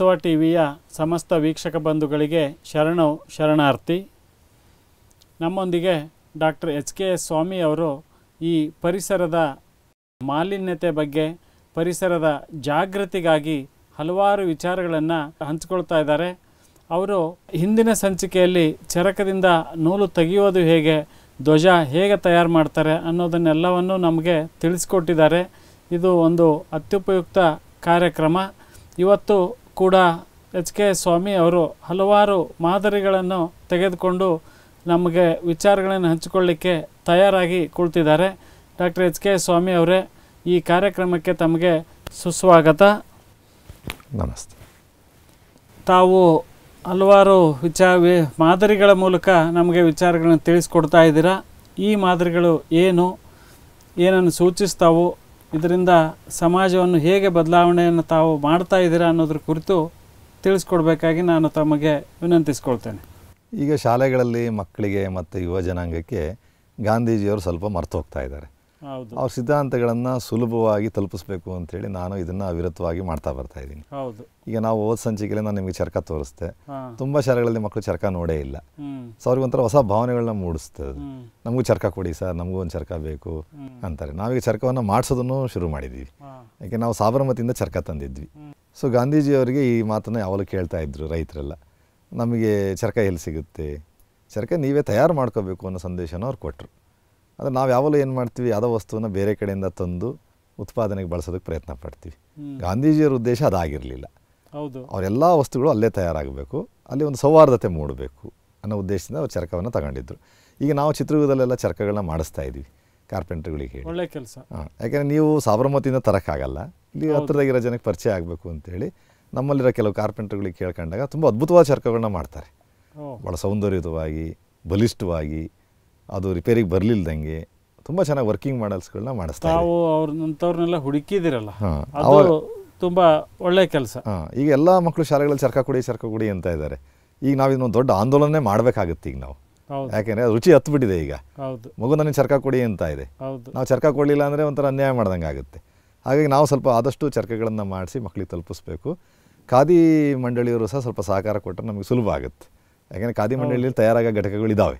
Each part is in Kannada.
ಬಸವ ಟಿವಿಯ ಸಮಸ್ತ ವೀಕ್ಷಕ ಬಂಧುಗಳಿಗೆ ಶರಣು ಶರಣಾರ್ಥಿ ನಮ್ಮೊಂದಿಗೆ doctor H K S Swamy ಅವರು ಈ ಪರಿಸರದ ಮಾಲಿನ್ಯತೆ ಬಗ್ಗೆ ಪರಿಸರದ ಜಾಗೃತಿಗಾಗಿ ಹಲವಾರು ವಿಚಾರಗಳನ್ನು ಹಂಚಿಕೊಳ್ತಾ ಇದ್ದಾರೆ ಅವರು ಹಿಂದಿನ ಸಂಚಿಕೆಯಲ್ಲಿ ಚರಕದಿಂದ ನೂಲು ತೆಗೆಯೋದು ಹೇಗೆ ಧ್ವಜ ಹೇಗೆ ತಯಾರು ಮಾಡ್ತಾರೆ ಅನ್ನೋದನ್ನೆಲ್ಲವನ್ನು ನಮಗೆ ತಿಳಿಸ್ಕೊಟ್ಟಿದ್ದಾರೆ ಇದು ಒಂದು ಅತ್ಯುಪಯುಕ್ತ ಕಾರ್ಯಕ್ರಮ ಇವತ್ತು ಕೂಡ ಎಚ್ ಕೆ ಸ್ವಾಮಿ ಅವರು ಹಲವಾರು ಮಾದರಿಗಳನ್ನು ತೆಗೆದುಕೊಂಡು ನಮಗೆ ವಿಚಾರಗಳನ್ನು ಹಂಚಿಕೊಳ್ಳಿಕ್ಕೆ ತಯಾರಾಗಿ ಕುಳಿತಿದ್ದಾರೆ ಡಾಕ್ಟರ್ ಎಚ್ ಕೆ ಸ್ವಾಮಿ ಅವರೇ ಈ ಕಾರ್ಯಕ್ರಮಕ್ಕೆ ತಮಗೆ ಸುಸ್ವಾಗತ ನಮಸ್ತೆ ತಾವು ಹಲವಾರು ವಿಚಾರ ಮಾದರಿಗಳ ಮೂಲಕ ನಮಗೆ ವಿಚಾರಗಳನ್ನು ತಿಳಿಸ್ಕೊಡ್ತಾ ಇದ್ದೀರಾ ಈ ಮಾದರಿಗಳು ಏನು ಏನನ್ನು ಸೂಚಿಸ್ತಾವು ಇದರಿಂದ ಸಮಾಜವನ್ನು ಹೇಗೆ ಬದಲಾವಣೆಯನ್ನು ತಾವು ಮಾಡ್ತಾ ಇದ್ದೀರಾ ಅನ್ನೋದ್ರ ಕುರಿತು ತಿಳಿಸ್ಕೊಡ್ಬೇಕಾಗಿ ನಾನು ತಮಗೆ ವಿನಂತಿಸ್ಕೊಳ್ತೇನೆ ಈಗ ಶಾಲೆಗಳಲ್ಲಿ ಮಕ್ಕಳಿಗೆ ಮತ್ತು ಯುವ ಜನಾಂಗಕ್ಕೆ ಗಾಂಧೀಜಿಯವರು ಸ್ವಲ್ಪ ಮರೆತು ಹೋಗ್ತಾ ಇದ್ದಾರೆ ಅವ್ರ ಸಿದ್ಧಾಂತಗಳನ್ನು ಸುಲಭವಾಗಿ ತಲುಪಿಸ್ಬೇಕು ಅಂತೇಳಿ ನಾನು ಇದನ್ನ ಅವಿರತವಾಗಿ ಮಾಡ್ತಾ ಬರ್ತಾ ಇದ್ದೀನಿ ಈಗ ನಾವು ಓದ್ ಸಂಚಿಕೆಯಲ್ಲಿ ನಾನು ನಿಮಗೆ ಚರ್ಕ ತೋರಿಸ್ದೆ ತುಂಬಾ ಶಾಲೆಗಳಲ್ಲಿ ಮಕ್ಕಳು ಚರ್ಕ ನೋಡೇ ಇಲ್ಲ ಸೊ ಅವ್ರಿಗೆ ಒಂಥರ ಹೊಸ ಭಾವನೆಗಳನ್ನ ಮೂಡಿಸ್ತದೆ ನಮಗೂ ಚರ್ಕ ಕೊಡಿ ಸರ್ ನಮಗೂ ಒಂದು ಚರ್ಕ ಬೇಕು ಅಂತಾರೆ ನಾವೀಗ ಚರ್ಕವನ್ನು ಮಾಡಿಸೋದನ್ನು ಶುರು ಮಾಡಿದ್ವಿ ಯಾಕೆ ನಾವು ಸಾಬರಮತಿಯಿಂದ ಚರ್ಕ ತಂದಿದ್ವಿ ಸೊ ಗಾಂಧೀಜಿಯವರಿಗೆ ಈ ಮಾತನ್ನು ಯಾವಾಗಲೂ ಕೇಳ್ತಾ ಇದ್ರು ರೈತರೆಲ್ಲ ನಮಗೆ ಚರ್ಕ ಎಲ್ಲಿ ಸಿಗುತ್ತೆ ಚರ್ಕ ನೀವೇ ತಯಾರು ಮಾಡ್ಕೋಬೇಕು ಅನ್ನೋ ಸಂದೇಶನ ಅವ್ರು ಕೊಟ್ಟರು ಅಂದರೆ ನಾವು ಯಾವಾಗಲೂ ಏನು ಮಾಡ್ತೀವಿ ಯಾವುದೋ ವಸ್ತುವನ್ನು ಬೇರೆ ಕಡೆಯಿಂದ ತಂದು ಉತ್ಪಾದನೆಗೆ ಬಳಸೋದಕ್ಕೆ ಪ್ರಯತ್ನ ಪಡ್ತೀವಿ ಗಾಂಧೀಜಿಯವರ ಉದ್ದೇಶ ಅದಾಗಿರಲಿಲ್ಲ ಹೌದು ಅವರೆಲ್ಲ ವಸ್ತುಗಳು ಅಲ್ಲೇ ತಯಾರಾಗಬೇಕು ಅಲ್ಲಿ ಒಂದು ಸೌಹಾರ್ದತೆ ಮೂಡಬೇಕು ಅನ್ನೋ ಉದ್ದೇಶದಿಂದ ಅವ್ರು ಚರಕವನ್ನು ತಗೊಂಡಿದ್ರು ಈಗ ನಾವು ಚಿತ್ರದುರ್ಗದಲ್ಲೆಲ್ಲ ಚರಕಗಳನ್ನ ಮಾಡಿಸ್ತಾ ಇದ್ವಿ ಕಾರ್ಪೆಂಟ್ರ್ಗಳಿಗೆ ಹೇಳಿ ಒಳ್ಳೆ ಕೆಲಸ ಹಾಂ ಯಾಕೆಂದರೆ ನೀವು ಸಾಬರಮತಿಯಿಂದ ತರೋಕ್ಕಾಗಲ್ಲ ಇಲ್ಲಿ ಹತ್ತಿರದಾಗಿರೋ ಜನಕ್ಕೆ ಪರಿಚಯ ಆಗಬೇಕು ಅಂತೇಳಿ ನಮ್ಮಲ್ಲಿರೋ ಕೆಲವು ಕಾರ್ಪೆಂಟ್ರ್ಗಳಿಗೆ ಕೇಳ್ಕೊಂಡಾಗ ತುಂಬ ಅದ್ಭುತವಾದ ಚರಕಗಳನ್ನ ಮಾಡ್ತಾರೆ ಭಾಳ ಸೌಂದರ್ಯಯುತವಾಗಿ ಬಲಿಷ್ಠವಾಗಿ ಅದು ರಿಪೇರಿಗೆ ಬರ್ಲಿಲ್ದಂಗೆ ತುಂಬ ಚೆನ್ನಾಗಿ ವರ್ಕಿಂಗ್ ಮಾಡಲ್ಸ್ಗಳನ್ನ ಮಾಡಿಸ್ತಾ ನಾವು ಹುಡುಕಿದಿರಲ್ಲ ತುಂಬ ಒಳ್ಳೆ ಕೆಲಸ ಈಗ ಎಲ್ಲ ಮಕ್ಕಳು ಶಾಲೆಗಳಲ್ಲಿ ಚರ್ಕ ಕೊಡಿ ಚರ್ಕ ಕೊಡಿ ಅಂತ ಇದ್ದಾರೆ ಈಗ ನಾವು ಇದೊಂದು ದೊಡ್ಡ ಆಂದೋಲನೆ ಮಾಡಬೇಕಾಗುತ್ತೆ ಈಗ ನಾವು ಯಾಕೆಂದ್ರೆ ರುಚಿ ಹತ್ಬಿಟ್ಟಿದೆ ಈಗ ಮಗು ನನಗೆ ಚರ್ಕ ಕೊಡಿ ಅಂತ ಇದೆ ನಾವು ಚರ್ಕ ಕೊಡಲಿಲ್ಲ ಅಂದರೆ ಒಂಥರ ಅನ್ಯಾಯ ಮಾಡ್ದಂಗೆ ಆಗುತ್ತೆ ಹಾಗಾಗಿ ನಾವು ಸ್ವಲ್ಪ ಆದಷ್ಟು ಚರ್ಕೆಗಳನ್ನು ಮಾಡಿಸಿ ಮಕ್ಕಳಿಗೆ ತಲುಪಿಸ್ಬೇಕು ಖಾದಿ ಮಂಡಳಿಯವರು ಸಹ ಸ್ವಲ್ಪ ಸಹಕಾರ ಕೊಟ್ಟರೆ ನಮಗೆ ಸುಲಭ ಆಗುತ್ತೆ ಯಾಕೆಂದರೆ ಖಾದಿ ಮಂಡಳಿಯಲ್ಲಿ ತಯಾರಾಗೋ ಘಟಕಗಳಿದ್ದಾವೆ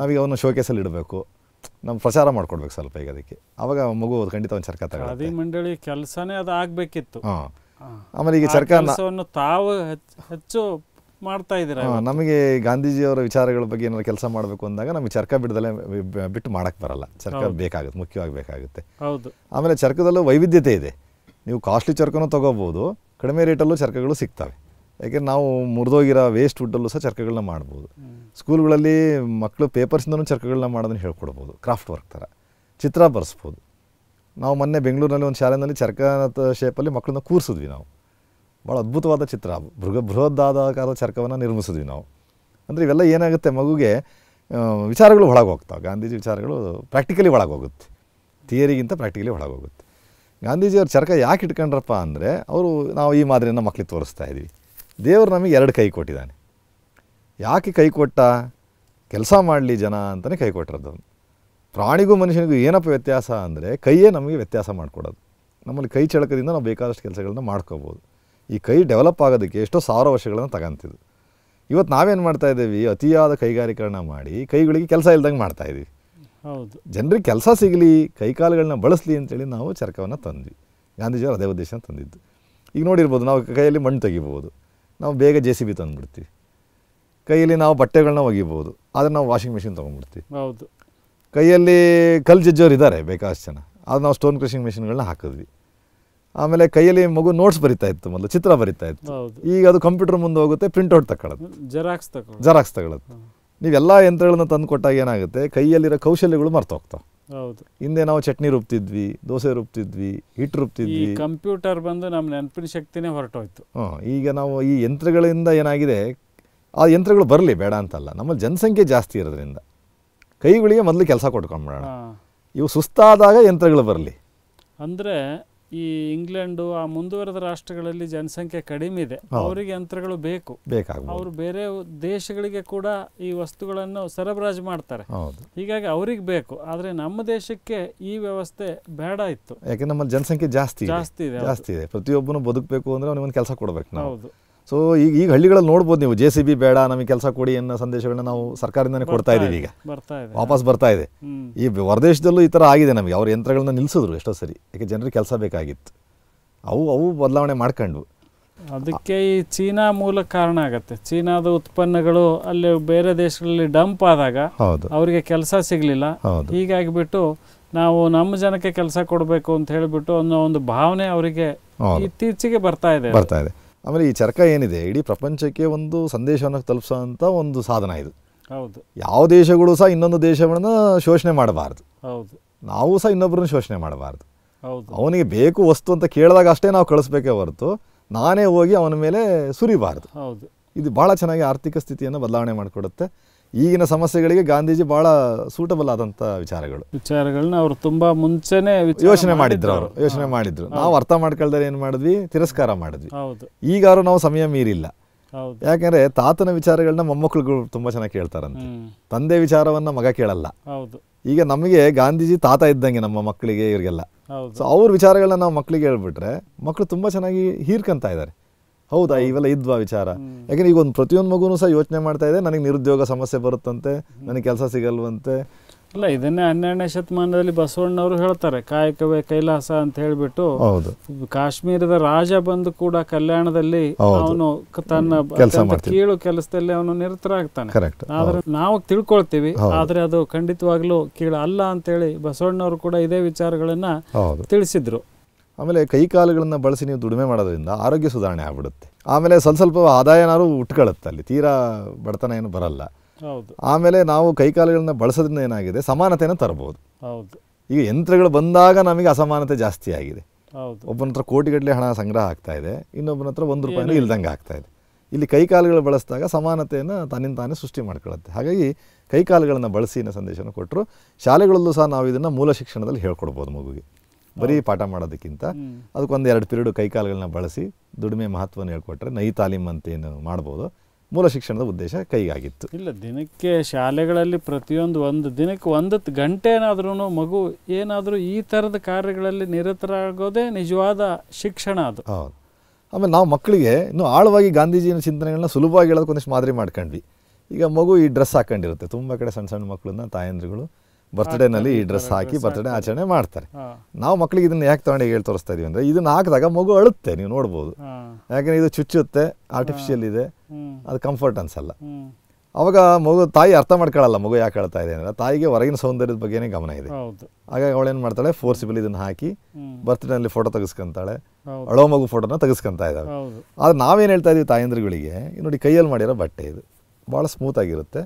ನಾವೀಗ ಅವನು ಶೋಕೇಸಲ್ಲಿ ಇಡಬೇಕು ನಮ್ಮ ಪ್ರಚಾರ ಮಾಡ್ಕೊಡ್ಬೇಕು ಸ್ವಲ್ಪ ಈಗ ಅದಕ್ಕೆ ಅವಾಗ ಮಗು ಖಂಡಿತ ಒಂದು ಚರ್ಕ ತಗೊಳ್ಳಿ ಮಂಡಳಿ ಕೆಲಸನೇ ಅದು ಆಗಬೇಕಿತ್ತು ಆಮೇಲೆ ಈಗ ಚರ್ಕ ತಾವು ಹೆಚ್ಚು ಮಾಡ್ತಾ ಇದ್ದೀರಾ ನಮಗೆ ಗಾಂಧೀಜಿಯವರ ವಿಚಾರಗಳ ಬಗ್ಗೆ ಏನಾದ್ರು ಕೆಲಸ ಮಾಡಬೇಕು ಅಂದಾಗ ನಮಗೆ ಚರ್ಕ ಬಿಡದಲ್ಲೇ ಬಿಟ್ಟು ಮಾಡಕ್ಕೆ ಬರಲ್ಲ ಚರ್ಕ ಬೇಕಾಗುತ್ತೆ ಮುಖ್ಯವಾಗಿ ಬೇಕಾಗುತ್ತೆ ಹೌದು ಆಮೇಲೆ ಚರ್ಕದಲ್ಲೂ ವೈವಿಧ್ಯತೆ ಇದೆ ನೀವು ಕಾಸ್ಟ್ಲಿ ಚರ್ಕನೂ ತಗೋಬೋದು ಕಡಿಮೆ ರೇಟಲ್ಲೂ ಚರ್ಕಗಳು ಸಿಗ್ತವೆ ಯಾಕೆಂದ್ರೆ ನಾವು ಮುರಿದೋಗಿರೋ ವೇಸ್ಟ್ ವುಡ್ಡಲ್ಲೂ ಸಹ ಚರ್ಕಗಳನ್ನ ಮಾಡ್ಬೋದು ಸ್ಕೂಲ್ಗಳಲ್ಲಿ ಮಕ್ಕಳು ಪೇಪರ್ಸಿಂದನೂ ಚರ್ಕಗಳನ್ನ ಮಾಡೋದನ್ನು ಹೇಳ್ಕೊಡ್ಬೋದು ಕ್ರಾಫ್ಟ್ ವರ್ಕ್ ಥರ ಚಿತ್ರ ಬರೆಸ್ಬೋದು ನಾವು ಮೊನ್ನೆ ಬೆಂಗಳೂರಿನಲ್ಲಿ ಒಂದು ಶಾಲೆಯಲ್ಲಿ ಚರ್ಕ ಶೇಪಲ್ಲಿ ಮಕ್ಕಳನ್ನ ಕೂರಿಸಿದ್ವಿ ನಾವು ಭಾಳ ಅದ್ಭುತವಾದ ಚಿತ್ರ ಬೃಹ ಬೃಹದಾದ ಚರ್ಕವನ್ನು ನಿರ್ಮಿಸಿದ್ವಿ ನಾವು ಅಂದರೆ ಇವೆಲ್ಲ ಏನಾಗುತ್ತೆ ಮಗುಗೆ ವಿಚಾರಗಳು ಒಳಗೆ ಹೋಗ್ತಾವೆ ಗಾಂಧೀಜಿ ವಿಚಾರಗಳು ಪ್ರಾಕ್ಟಿಕಲಿ ಒಳಗೆ ಹೋಗುತ್ತೆ ಥಿಯರಿಗಿಂತ ಪ್ರಾಕ್ಟಿಕಲಿ ಒಳಗೆ ಹೋಗುತ್ತೆ ಗಾಂಧೀಜಿಯವ್ರ ಚರ್ಕ ಯಾಕೆ ಇಟ್ಕೊಂಡ್ರಪ್ಪ ಅಂದರೆ ಅವರು ನಾವು ಈ ಮಾದರಿಯನ್ನು ಮಕ್ಕಳಿಗೆ ತೋರಿಸ್ತಾ ಇದ್ದೀವಿ ದೇವರು ನಮಗೆ ಎರಡು ಕೈ ಕೊಟ್ಟಿದ್ದಾನೆ ಯಾಕೆ ಕೈ ಕೊಟ್ಟ ಕೆಲಸ ಮಾಡಲಿ ಜನ ಅಂತಲೇ ಕೈ ಕೊಟ್ಟಿರೋದು ಪ್ರಾಣಿಗೂ ಮನುಷ್ಯನಿಗೂ ಏನಪ್ಪ ವ್ಯತ್ಯಾಸ ಅಂದರೆ ಕೈಯೇ ನಮಗೆ ವ್ಯತ್ಯಾಸ ಮಾಡಿಕೊಡೋದು ನಮ್ಮಲ್ಲಿ ಕೈ ಚಳಕದಿಂದ ನಾವು ಬೇಕಾದಷ್ಟು ಕೆಲಸಗಳನ್ನ ಮಾಡ್ಕೋಬೋದು ಈ ಕೈ ಡೆವಲಪ್ ಆಗೋದಕ್ಕೆ ಎಷ್ಟೋ ಸಾವಿರ ವರ್ಷಗಳನ್ನು ತಗೊಂತಿದ್ದು ಇವತ್ತು ನಾವೇನು ಮಾಡ್ತಾ ಇದ್ದೀವಿ ಅತಿಯಾದ ಕೈಗಾರಿಕರಣ ಮಾಡಿ ಕೈಗಳಿಗೆ ಕೆಲಸ ಇಲ್ದಂಗೆ ಮಾಡ್ತಾ ಇದ್ದೀವಿ ಹೌದು ಜನರಿಗೆ ಕೆಲಸ ಸಿಗಲಿ ಕಾಲುಗಳನ್ನ ಬಳಸಲಿ ಅಂತೇಳಿ ನಾವು ಚರಕವನ್ನು ತಂದ್ವಿ ಗಾಂಧೀಜಿಯವರು ಅದೇ ಉದ್ದೇಶನ ತಂದಿದ್ದು ಈಗ ನೋಡಿರ್ಬೋದು ನಾವು ಕೈಯಲ್ಲಿ ಮಣ್ಣು ತೆಗಿಬೋದು ನಾವು ಬೇಗ ಜೆ ಸಿ ಬಿ ತಂದುಬಿಡ್ತೀವಿ ಕೈಯಲ್ಲಿ ನಾವು ಬಟ್ಟೆಗಳನ್ನ ಒಗಿಬಹುದು ಆದರೆ ನಾವು ವಾಷಿಂಗ್ ಮೆಷಿನ್ ತೊಗೊಂಡ್ಬಿಡ್ತೀವಿ ಹೌದು ಕೈಯಲ್ಲಿ ಕಲ್ ಜಜ್ಜೋರು ಇದ್ದಾರೆ ಬೇಕಾದಷ್ಟು ಜನ ಅದು ನಾವು ಸ್ಟೋನ್ ಕ್ರಷಿಂಗ್ ಮೆಷಿನ್ಗಳನ್ನ ಹಾಕಿದ್ವಿ ಆಮೇಲೆ ಕೈಯಲ್ಲಿ ಮಗು ನೋಟ್ಸ್ ಬರಿತಾ ಇತ್ತು ಮೊದಲು ಚಿತ್ರ ಬರಿತಾ ಇತ್ತು ಈಗ ಅದು ಕಂಪ್ಯೂಟರ್ ಮುಂದೆ ಹೋಗುತ್ತೆ ಪ್ರಿಂಟ್ಔಟ್ ತಗೊಳ್ಳೋದು ಜೆರಾಕ್ಸ್ ತಗೊಳ್ಳೋದು ಜೆರಾಕ್ಸ್ ತಗೊಳ್ಳೋದು ನೀವೆಲ್ಲ ಯಂತ್ರಗಳನ್ನ ತಂದು ಕೊಟ್ಟಾಗ ಏನಾಗುತ್ತೆ ಕೈಯಲ್ಲಿರೋ ಕೌಶಲ್ಯಗಳು ಹೋಗ್ತಾವೆ ಹೌದು ಹಿಂದೆ ನಾವು ಚಟ್ನಿ ರುಬ್ತಿದ್ವಿ ದೋಸೆ ರುಬ್ತಿದ್ವಿ ಹಿಟ್ ರುಬ್ತಿದ್ವಿ ಕಂಪ್ಯೂಟರ್ ಬಂದು ನಮ್ಮ ನೆನಪಿನ ಶಕ್ತಿನೇ ಹೊರಟೋಯ್ತು ಈಗ ನಾವು ಈ ಯಂತ್ರಗಳಿಂದ ಏನಾಗಿದೆ ಆ ಯಂತ್ರಗಳು ಬರಲಿ ಬೇಡ ಅಂತಲ್ಲ ನಮ್ಮಲ್ಲಿ ಜನಸಂಖ್ಯೆ ಜಾಸ್ತಿ ಇರೋದ್ರಿಂದ ಕೈಗಳಿಗೆ ಮೊದಲು ಕೆಲಸ ಕೊಟ್ಕೊಂಡ್ಬಿಡೋಣ ಇವು ಸುಸ್ತಾದಾಗ ಯಂತ್ರಗಳು ಬರಲಿ ಅಂದರೆ ಈ ಇಂಗ್ಲೆಂಡು ಆ ಮುಂದುವರೆದ ರಾಷ್ಟ್ರಗಳಲ್ಲಿ ಜನಸಂಖ್ಯೆ ಕಡಿಮೆ ಇದೆ ಅವರಿಗೆ ಯಂತ್ರಗಳು ಬೇಕು ಅವರು ಬೇರೆ ದೇಶಗಳಿಗೆ ಕೂಡ ಈ ವಸ್ತುಗಳನ್ನು ಸರಬರಾಜು ಮಾಡ್ತಾರೆ ಹೀಗಾಗಿ ಅವ್ರಿಗೆ ಬೇಕು ಆದರೆ ನಮ್ಮ ದೇಶಕ್ಕೆ ಈ ವ್ಯವಸ್ಥೆ ಬೇಡ ಇತ್ತು ಯಾಕೆ ನಮ್ಮ ಜನಸಂಖ್ಯೆ ಜಾಸ್ತಿ ಜಾಸ್ತಿ ಇದೆ ಜಾಸ್ತಿ ಇದೆ ಪ್ರತಿಯೊಬ್ಬನು ಬದುಕಬೇಕು ಅಂದ್ರೆ ಒಂದು ಕೆಲಸ ಕೊಡಬೇಕು ನಾವು ಸೊ ಈಗ ಈಗ ಹಳ್ಳಿಗಳಲ್ಲಿ ನೋಡ್ಬೋದು ನೀವು ಜೆ ಸಿ ಬಿ ಬೇಡ ನಮಗೆ ಕೆಲಸ ಕೊಡಿ ಅನ್ನೋ ಸಂದೇಶಗಳನ್ನ ನಾವು ಸರ್ಕಾರದಿಂದನೇ ಕೊಡ್ತಾ ಇದ್ದೀವಿ ಈಗ ವಾಪಸ್ ಬರ್ತಾ ಇದೆ ಈ ಹೊರದೇಶದಲ್ಲೂ ಈ ಥರ ಆಗಿದೆ ನಮಗೆ ಅವ್ರ ಯಂತ್ರಗಳನ್ನ ನಿಲ್ಲಿಸಿದ್ರು ಎಷ್ಟೋ ಸರಿ ಯಾಕೆ ಜನರಿಗೆ ಕೆಲಸ ಬೇಕಾಗಿತ್ತು ಅವು ಅವು ಬದಲಾವಣೆ ಮಾಡ್ಕೊಂಡ್ವು ಅದಕ್ಕೆ ಈ ಚೀನಾ ಮೂಲ ಕಾರಣ ಆಗತ್ತೆ ಚೀನಾದ ಉತ್ಪನ್ನಗಳು ಅಲ್ಲಿ ಬೇರೆ ದೇಶಗಳಲ್ಲಿ ಡಂಪ್ ಆದಾಗ ಅವರಿಗೆ ಕೆಲಸ ಸಿಗಲಿಲ್ಲ ಹೀಗಾಗಿ ಬಿಟ್ಟು ನಾವು ನಮ್ಮ ಜನಕ್ಕೆ ಕೆಲಸ ಕೊಡಬೇಕು ಅಂತ ಹೇಳಿಬಿಟ್ಟು ಅನ್ನೋ ಒಂದು ಭಾವನೆ ಅವರಿಗೆ ಇತ್ತೀಚೆಗೆ ಬರ್ತಾ ಇದೆ ಬರ್ತಾ ಇದೆ ಆಮೇಲೆ ಈ ಚರಕ ಏನಿದೆ ಇಡೀ ಪ್ರಪಂಚಕ್ಕೆ ಒಂದು ಸಂದೇಶವನ್ನು ತಲುಪಿಸೋಂಥ ಒಂದು ಸಾಧನ ಇದು ಹೌದು ಯಾವ ದೇಶಗಳು ಸಹ ಇನ್ನೊಂದು ದೇಶವನ್ನು ಶೋಷಣೆ ಮಾಡಬಾರದು ಹೌದು ನಾವು ಸಹ ಇನ್ನೊಬ್ಬರನ್ನ ಶೋಷಣೆ ಮಾಡಬಾರದು ಹೌದು ಅವನಿಗೆ ಬೇಕು ವಸ್ತು ಅಂತ ಕೇಳಿದಾಗ ಅಷ್ಟೇ ನಾವು ಕಳಿಸ್ಬೇಕೇ ಹೊರತು ನಾನೇ ಹೋಗಿ ಅವನ ಮೇಲೆ ಸುರಿಬಾರ್ದು ಹೌದು ಇದು ಭಾಳ ಚೆನ್ನಾಗಿ ಆರ್ಥಿಕ ಸ್ಥಿತಿಯನ್ನು ಬದಲಾವಣೆ ಮಾಡಿಕೊಡುತ್ತೆ ಈಗಿನ ಸಮಸ್ಯೆಗಳಿಗೆ ಗಾಂಧೀಜಿ ಬಹಳ ಸೂಟಬಲ್ ಆದಂತ ವಿಚಾರಗಳು ವಿಚಾರಗಳನ್ನ ಅವರು ತುಂಬಾ ಮುಂಚೆನೆ ಯೋಚನೆ ಮಾಡಿದ್ರು ಅವರು ಯೋಚನೆ ಮಾಡಿದ್ರು ನಾವು ಅರ್ಥ ಮಾಡ್ಕೊಳ್ದ್ರೆ ಏನ್ ಮಾಡಿದ್ವಿ ತಿರಸ್ಕಾರ ಮಾಡಿದ್ವಿ ಈಗ ಅವರು ನಾವು ಸಮಯ ಮೀರಿಲ್ಲ ಯಾಕಂದ್ರೆ ತಾತನ ವಿಚಾರಗಳನ್ನ ಮೊಮ್ಮಕ್ಕಳು ತುಂಬಾ ಚೆನ್ನಾಗಿ ಕೇಳ್ತಾರಂತೆ ತಂದೆ ವಿಚಾರವನ್ನ ಮಗ ಕೇಳಲ್ಲ ಈಗ ನಮಗೆ ಗಾಂಧೀಜಿ ತಾತ ಇದ್ದಂಗೆ ನಮ್ಮ ಮಕ್ಕಳಿಗೆ ಇವರಿಗೆಲ್ಲ ಸೊ ಅವ್ರ ವಿಚಾರಗಳನ್ನ ನಾವು ಮಕ್ಕಳಿಗೆ ಹೇಳ್ಬಿಟ್ರೆ ಮಕ್ಕಳು ತುಂಬಾ ಚೆನ್ನಾಗಿ ಹೀರ್ಕಂತ ಇದ್ದಾರೆ ಹೌದಾ ಇವೆಲ್ಲ ಇದ್ವಾ ವಿಚಾರ ಯಾಕಂದ್ರೆ ಈಗ ಒಂದು ಪ್ರತಿಯೊಂದು ಮಗುನು ಸಹ ಯೋಚನೆ ಮಾಡ್ತಾ ಇದೆ ನನಗೆ ನಿರುದ್ಯೋಗ ಸಮಸ್ಯೆ ಬರುತ್ತಂತೆ ನನಗೆ ಕೆಲಸ ಸಿಗಲ್ವಂತೆ ಇಲ್ಲ ಇದನ್ನೇ ಹನ್ನೆರಡನೇ ಶತಮಾನದಲ್ಲಿ ಬಸವಣ್ಣವರು ಹೇಳ್ತಾರೆ ಕಾಯಕವೇ ಕೈಲಾಸ ಅಂತ ಹೇಳಿಬಿಟ್ಟು ಕಾಶ್ಮೀರದ ರಾಜ ಬಂದು ಕೂಡ ಕಲ್ಯಾಣದಲ್ಲಿ ಅವನು ತನ್ನ ಕೀಳು ಕೆಲಸದಲ್ಲಿ ಅವನು ನಿರತರಾಗ್ತಾನೆ ಆದ್ರೆ ನಾವು ತಿಳ್ಕೊಳ್ತೀವಿ ಆದ್ರೆ ಅದು ಖಂಡಿತವಾಗ್ಲೂ ಕೀಳು ಅಲ್ಲ ಹೇಳಿ ಬಸವಣ್ಣವರು ಕೂಡ ಇದೇ ವಿಚಾರಗಳನ್ನ ತಿಳಿಸಿದ್ರು ಆಮೇಲೆ ಕೈ ಕಾಲುಗಳನ್ನು ಬಳಸಿ ನೀವು ದುಡಿಮೆ ಮಾಡೋದ್ರಿಂದ ಆರೋಗ್ಯ ಸುಧಾರಣೆ ಆಗಿಬಿಡುತ್ತೆ ಆಮೇಲೆ ಸ್ವಲ್ಪ ಸ್ವಲ್ಪ ಆದಾಯನಾರು ಉಟ್ಕೊಳ್ಳುತ್ತೆ ಅಲ್ಲಿ ತೀರಾ ಬಡತನ ಏನು ಬರಲ್ಲ ಆಮೇಲೆ ನಾವು ಕೈಕಾಲುಗಳನ್ನ ಬಳಸೋದ್ರಿಂದ ಏನಾಗಿದೆ ಸಮಾನತೆಯನ್ನು ತರಬಹುದು ಈಗ ಯಂತ್ರಗಳು ಬಂದಾಗ ನಮಗೆ ಅಸಮಾನತೆ ಜಾಸ್ತಿ ಆಗಿದೆ ಒಬ್ಬನ ಹತ್ರ ಕೋಟಿಗಟ್ಟಲೆ ಹಣ ಸಂಗ್ರಹ ಆಗ್ತಾ ಇದೆ ಇನ್ನೊಬ್ಬನ ಹತ್ರ ಒಂದು ರೂಪಾಯಿನೂ ಇಲ್ದಂಗೆ ಆಗ್ತಾ ಇದೆ ಇಲ್ಲಿ ಕೈಕಾಲುಗಳು ಬಳಸಿದಾಗ ಸಮಾನತೆಯನ್ನು ತನ್ನಿಂದ ತಾನೇ ಸೃಷ್ಟಿ ಮಾಡ್ಕೊಳ್ಳುತ್ತೆ ಹಾಗಾಗಿ ಕೈಕಾಲುಗಳನ್ನು ಬಳಸಿ ಅನ್ನೋ ಸಂದೇಶನ ಕೊಟ್ಟರು ಶಾಲೆಗಳಲ್ಲೂ ಸಹ ನಾವು ಇದನ್ನು ಮೂಲ ಶಿಕ್ಷಣದಲ್ಲಿ ಹೇಳ್ಕೊಡ್ಬೋದು ಮಗುಗೆ ಬರೀ ಪಾಠ ಮಾಡೋದಕ್ಕಿಂತ ಅದಕ್ಕೊಂದು ಎರಡು ಪಿರಿಯಡ್ ಕೈಕಾಲುಗಳನ್ನ ಬಳಸಿ ದುಡಿಮೆ ಮಹತ್ವ ಹೇಳ್ಕೊಟ್ರೆ ನೈ ತಾಲೀಮ್ ಅಂತ ಏನು ಮಾಡ್ಬೋದು ಮೂಲ ಶಿಕ್ಷಣದ ಉದ್ದೇಶ ಕೈಗಾಗಿತ್ತು ಇಲ್ಲ ದಿನಕ್ಕೆ ಶಾಲೆಗಳಲ್ಲಿ ಪ್ರತಿಯೊಂದು ಒಂದು ದಿನಕ್ಕೆ ಒಂದು ಗಂಟೆ ಏನಾದ್ರೂ ಮಗು ಏನಾದರೂ ಈ ಥರದ ಕಾರ್ಯಗಳಲ್ಲಿ ನಿರತರಾಗೋದೇ ನಿಜವಾದ ಶಿಕ್ಷಣ ಅದು ಹೌದು ಆಮೇಲೆ ನಾವು ಮಕ್ಕಳಿಗೆ ಇನ್ನು ಆಳವಾಗಿ ಗಾಂಧೀಜಿಯ ಚಿಂತನೆಗಳನ್ನ ಸುಲಭವಾಗಿ ಹೇಳೋದಕ್ಕೆ ಒಂದಿಷ್ಟು ಮಾದರಿ ಮಾಡ್ಕೊಂಡ್ವಿ ಈಗ ಮಗು ಈ ಡ್ರೆಸ್ ಹಾಕೊಂಡಿರುತ್ತೆ ತುಂಬ ಕಡೆ ಸಣ್ಣ ಸಣ್ಣ ಮಕ್ಕಳನ್ನ ತಾಯಂದ್ರಿಗಳು ಬರ್ತ್ಡೇನಲ್ಲಿ ಈ ಡ್ರೆಸ್ ಹಾಕಿ ಬರ್ತ್ಡೇ ಆಚರಣೆ ಮಾಡ್ತಾರೆ ನಾವು ಮಕ್ಕಳಿಗೆ ಇದನ್ನ ಯಾಕೆ ತಗೊಂಡು ಹೇಳಿ ತೋರಿಸ್ತಾ ಇದೀವಿ ಅಂದರೆ ಇದನ್ನ ಹಾಕಿದಾಗ ಮಗು ಅಳುತ್ತೆ ನೀವು ನೋಡ್ಬೋದು ಯಾಕಂದ್ರೆ ಇದು ಚುಚ್ಚುತ್ತೆ ಆರ್ಟಿಫಿಷಿಯಲ್ ಇದೆ ಅದು ಕಂಫರ್ಟ್ ಅನ್ಸಲ್ಲ ಅವಾಗ ಮಗು ತಾಯಿ ಅರ್ಥ ಮಾಡ್ಕೊಳ್ಳಲ್ಲ ಮಗು ಯಾಕೆ ಅಳ್ತಾ ಇದೆ ಅಂದ್ರೆ ತಾಯಿಗೆ ಹೊರಗಿನ ಸೌಂದರ್ಯದ ಬಗ್ಗೆನೇ ಗಮನ ಇದೆ ಹಾಗಾಗಿ ಏನು ಮಾಡ್ತಾಳೆ ಫೋರ್ಸಿಬಲ್ ಇದನ್ನ ಹಾಕಿ ಬರ್ತ್ಡೇನಲ್ಲಿ ಫೋಟೋ ತೆಗೆಸ್ಕೊಂತಾಳೆ ಅಳೋ ಮಗು ಫೋಟೋನ ತೆಗೆಸ್ಕೊಂತ ಇದ್ದಾವೆ ಆದ್ರೆ ನಾವೇನು ಹೇಳ್ತಾ ಇದೀವಿ ತಾಯಂದ್ರಿಗಳಿಗೆ ನೋಡಿ ಕೈಯಲ್ಲಿ ಮಾಡಿರೋ ಬಟ್ಟೆ ಇದು ಭಾಳ ಸ್ಮೂತ್ ಆಗಿರುತ್ತೆ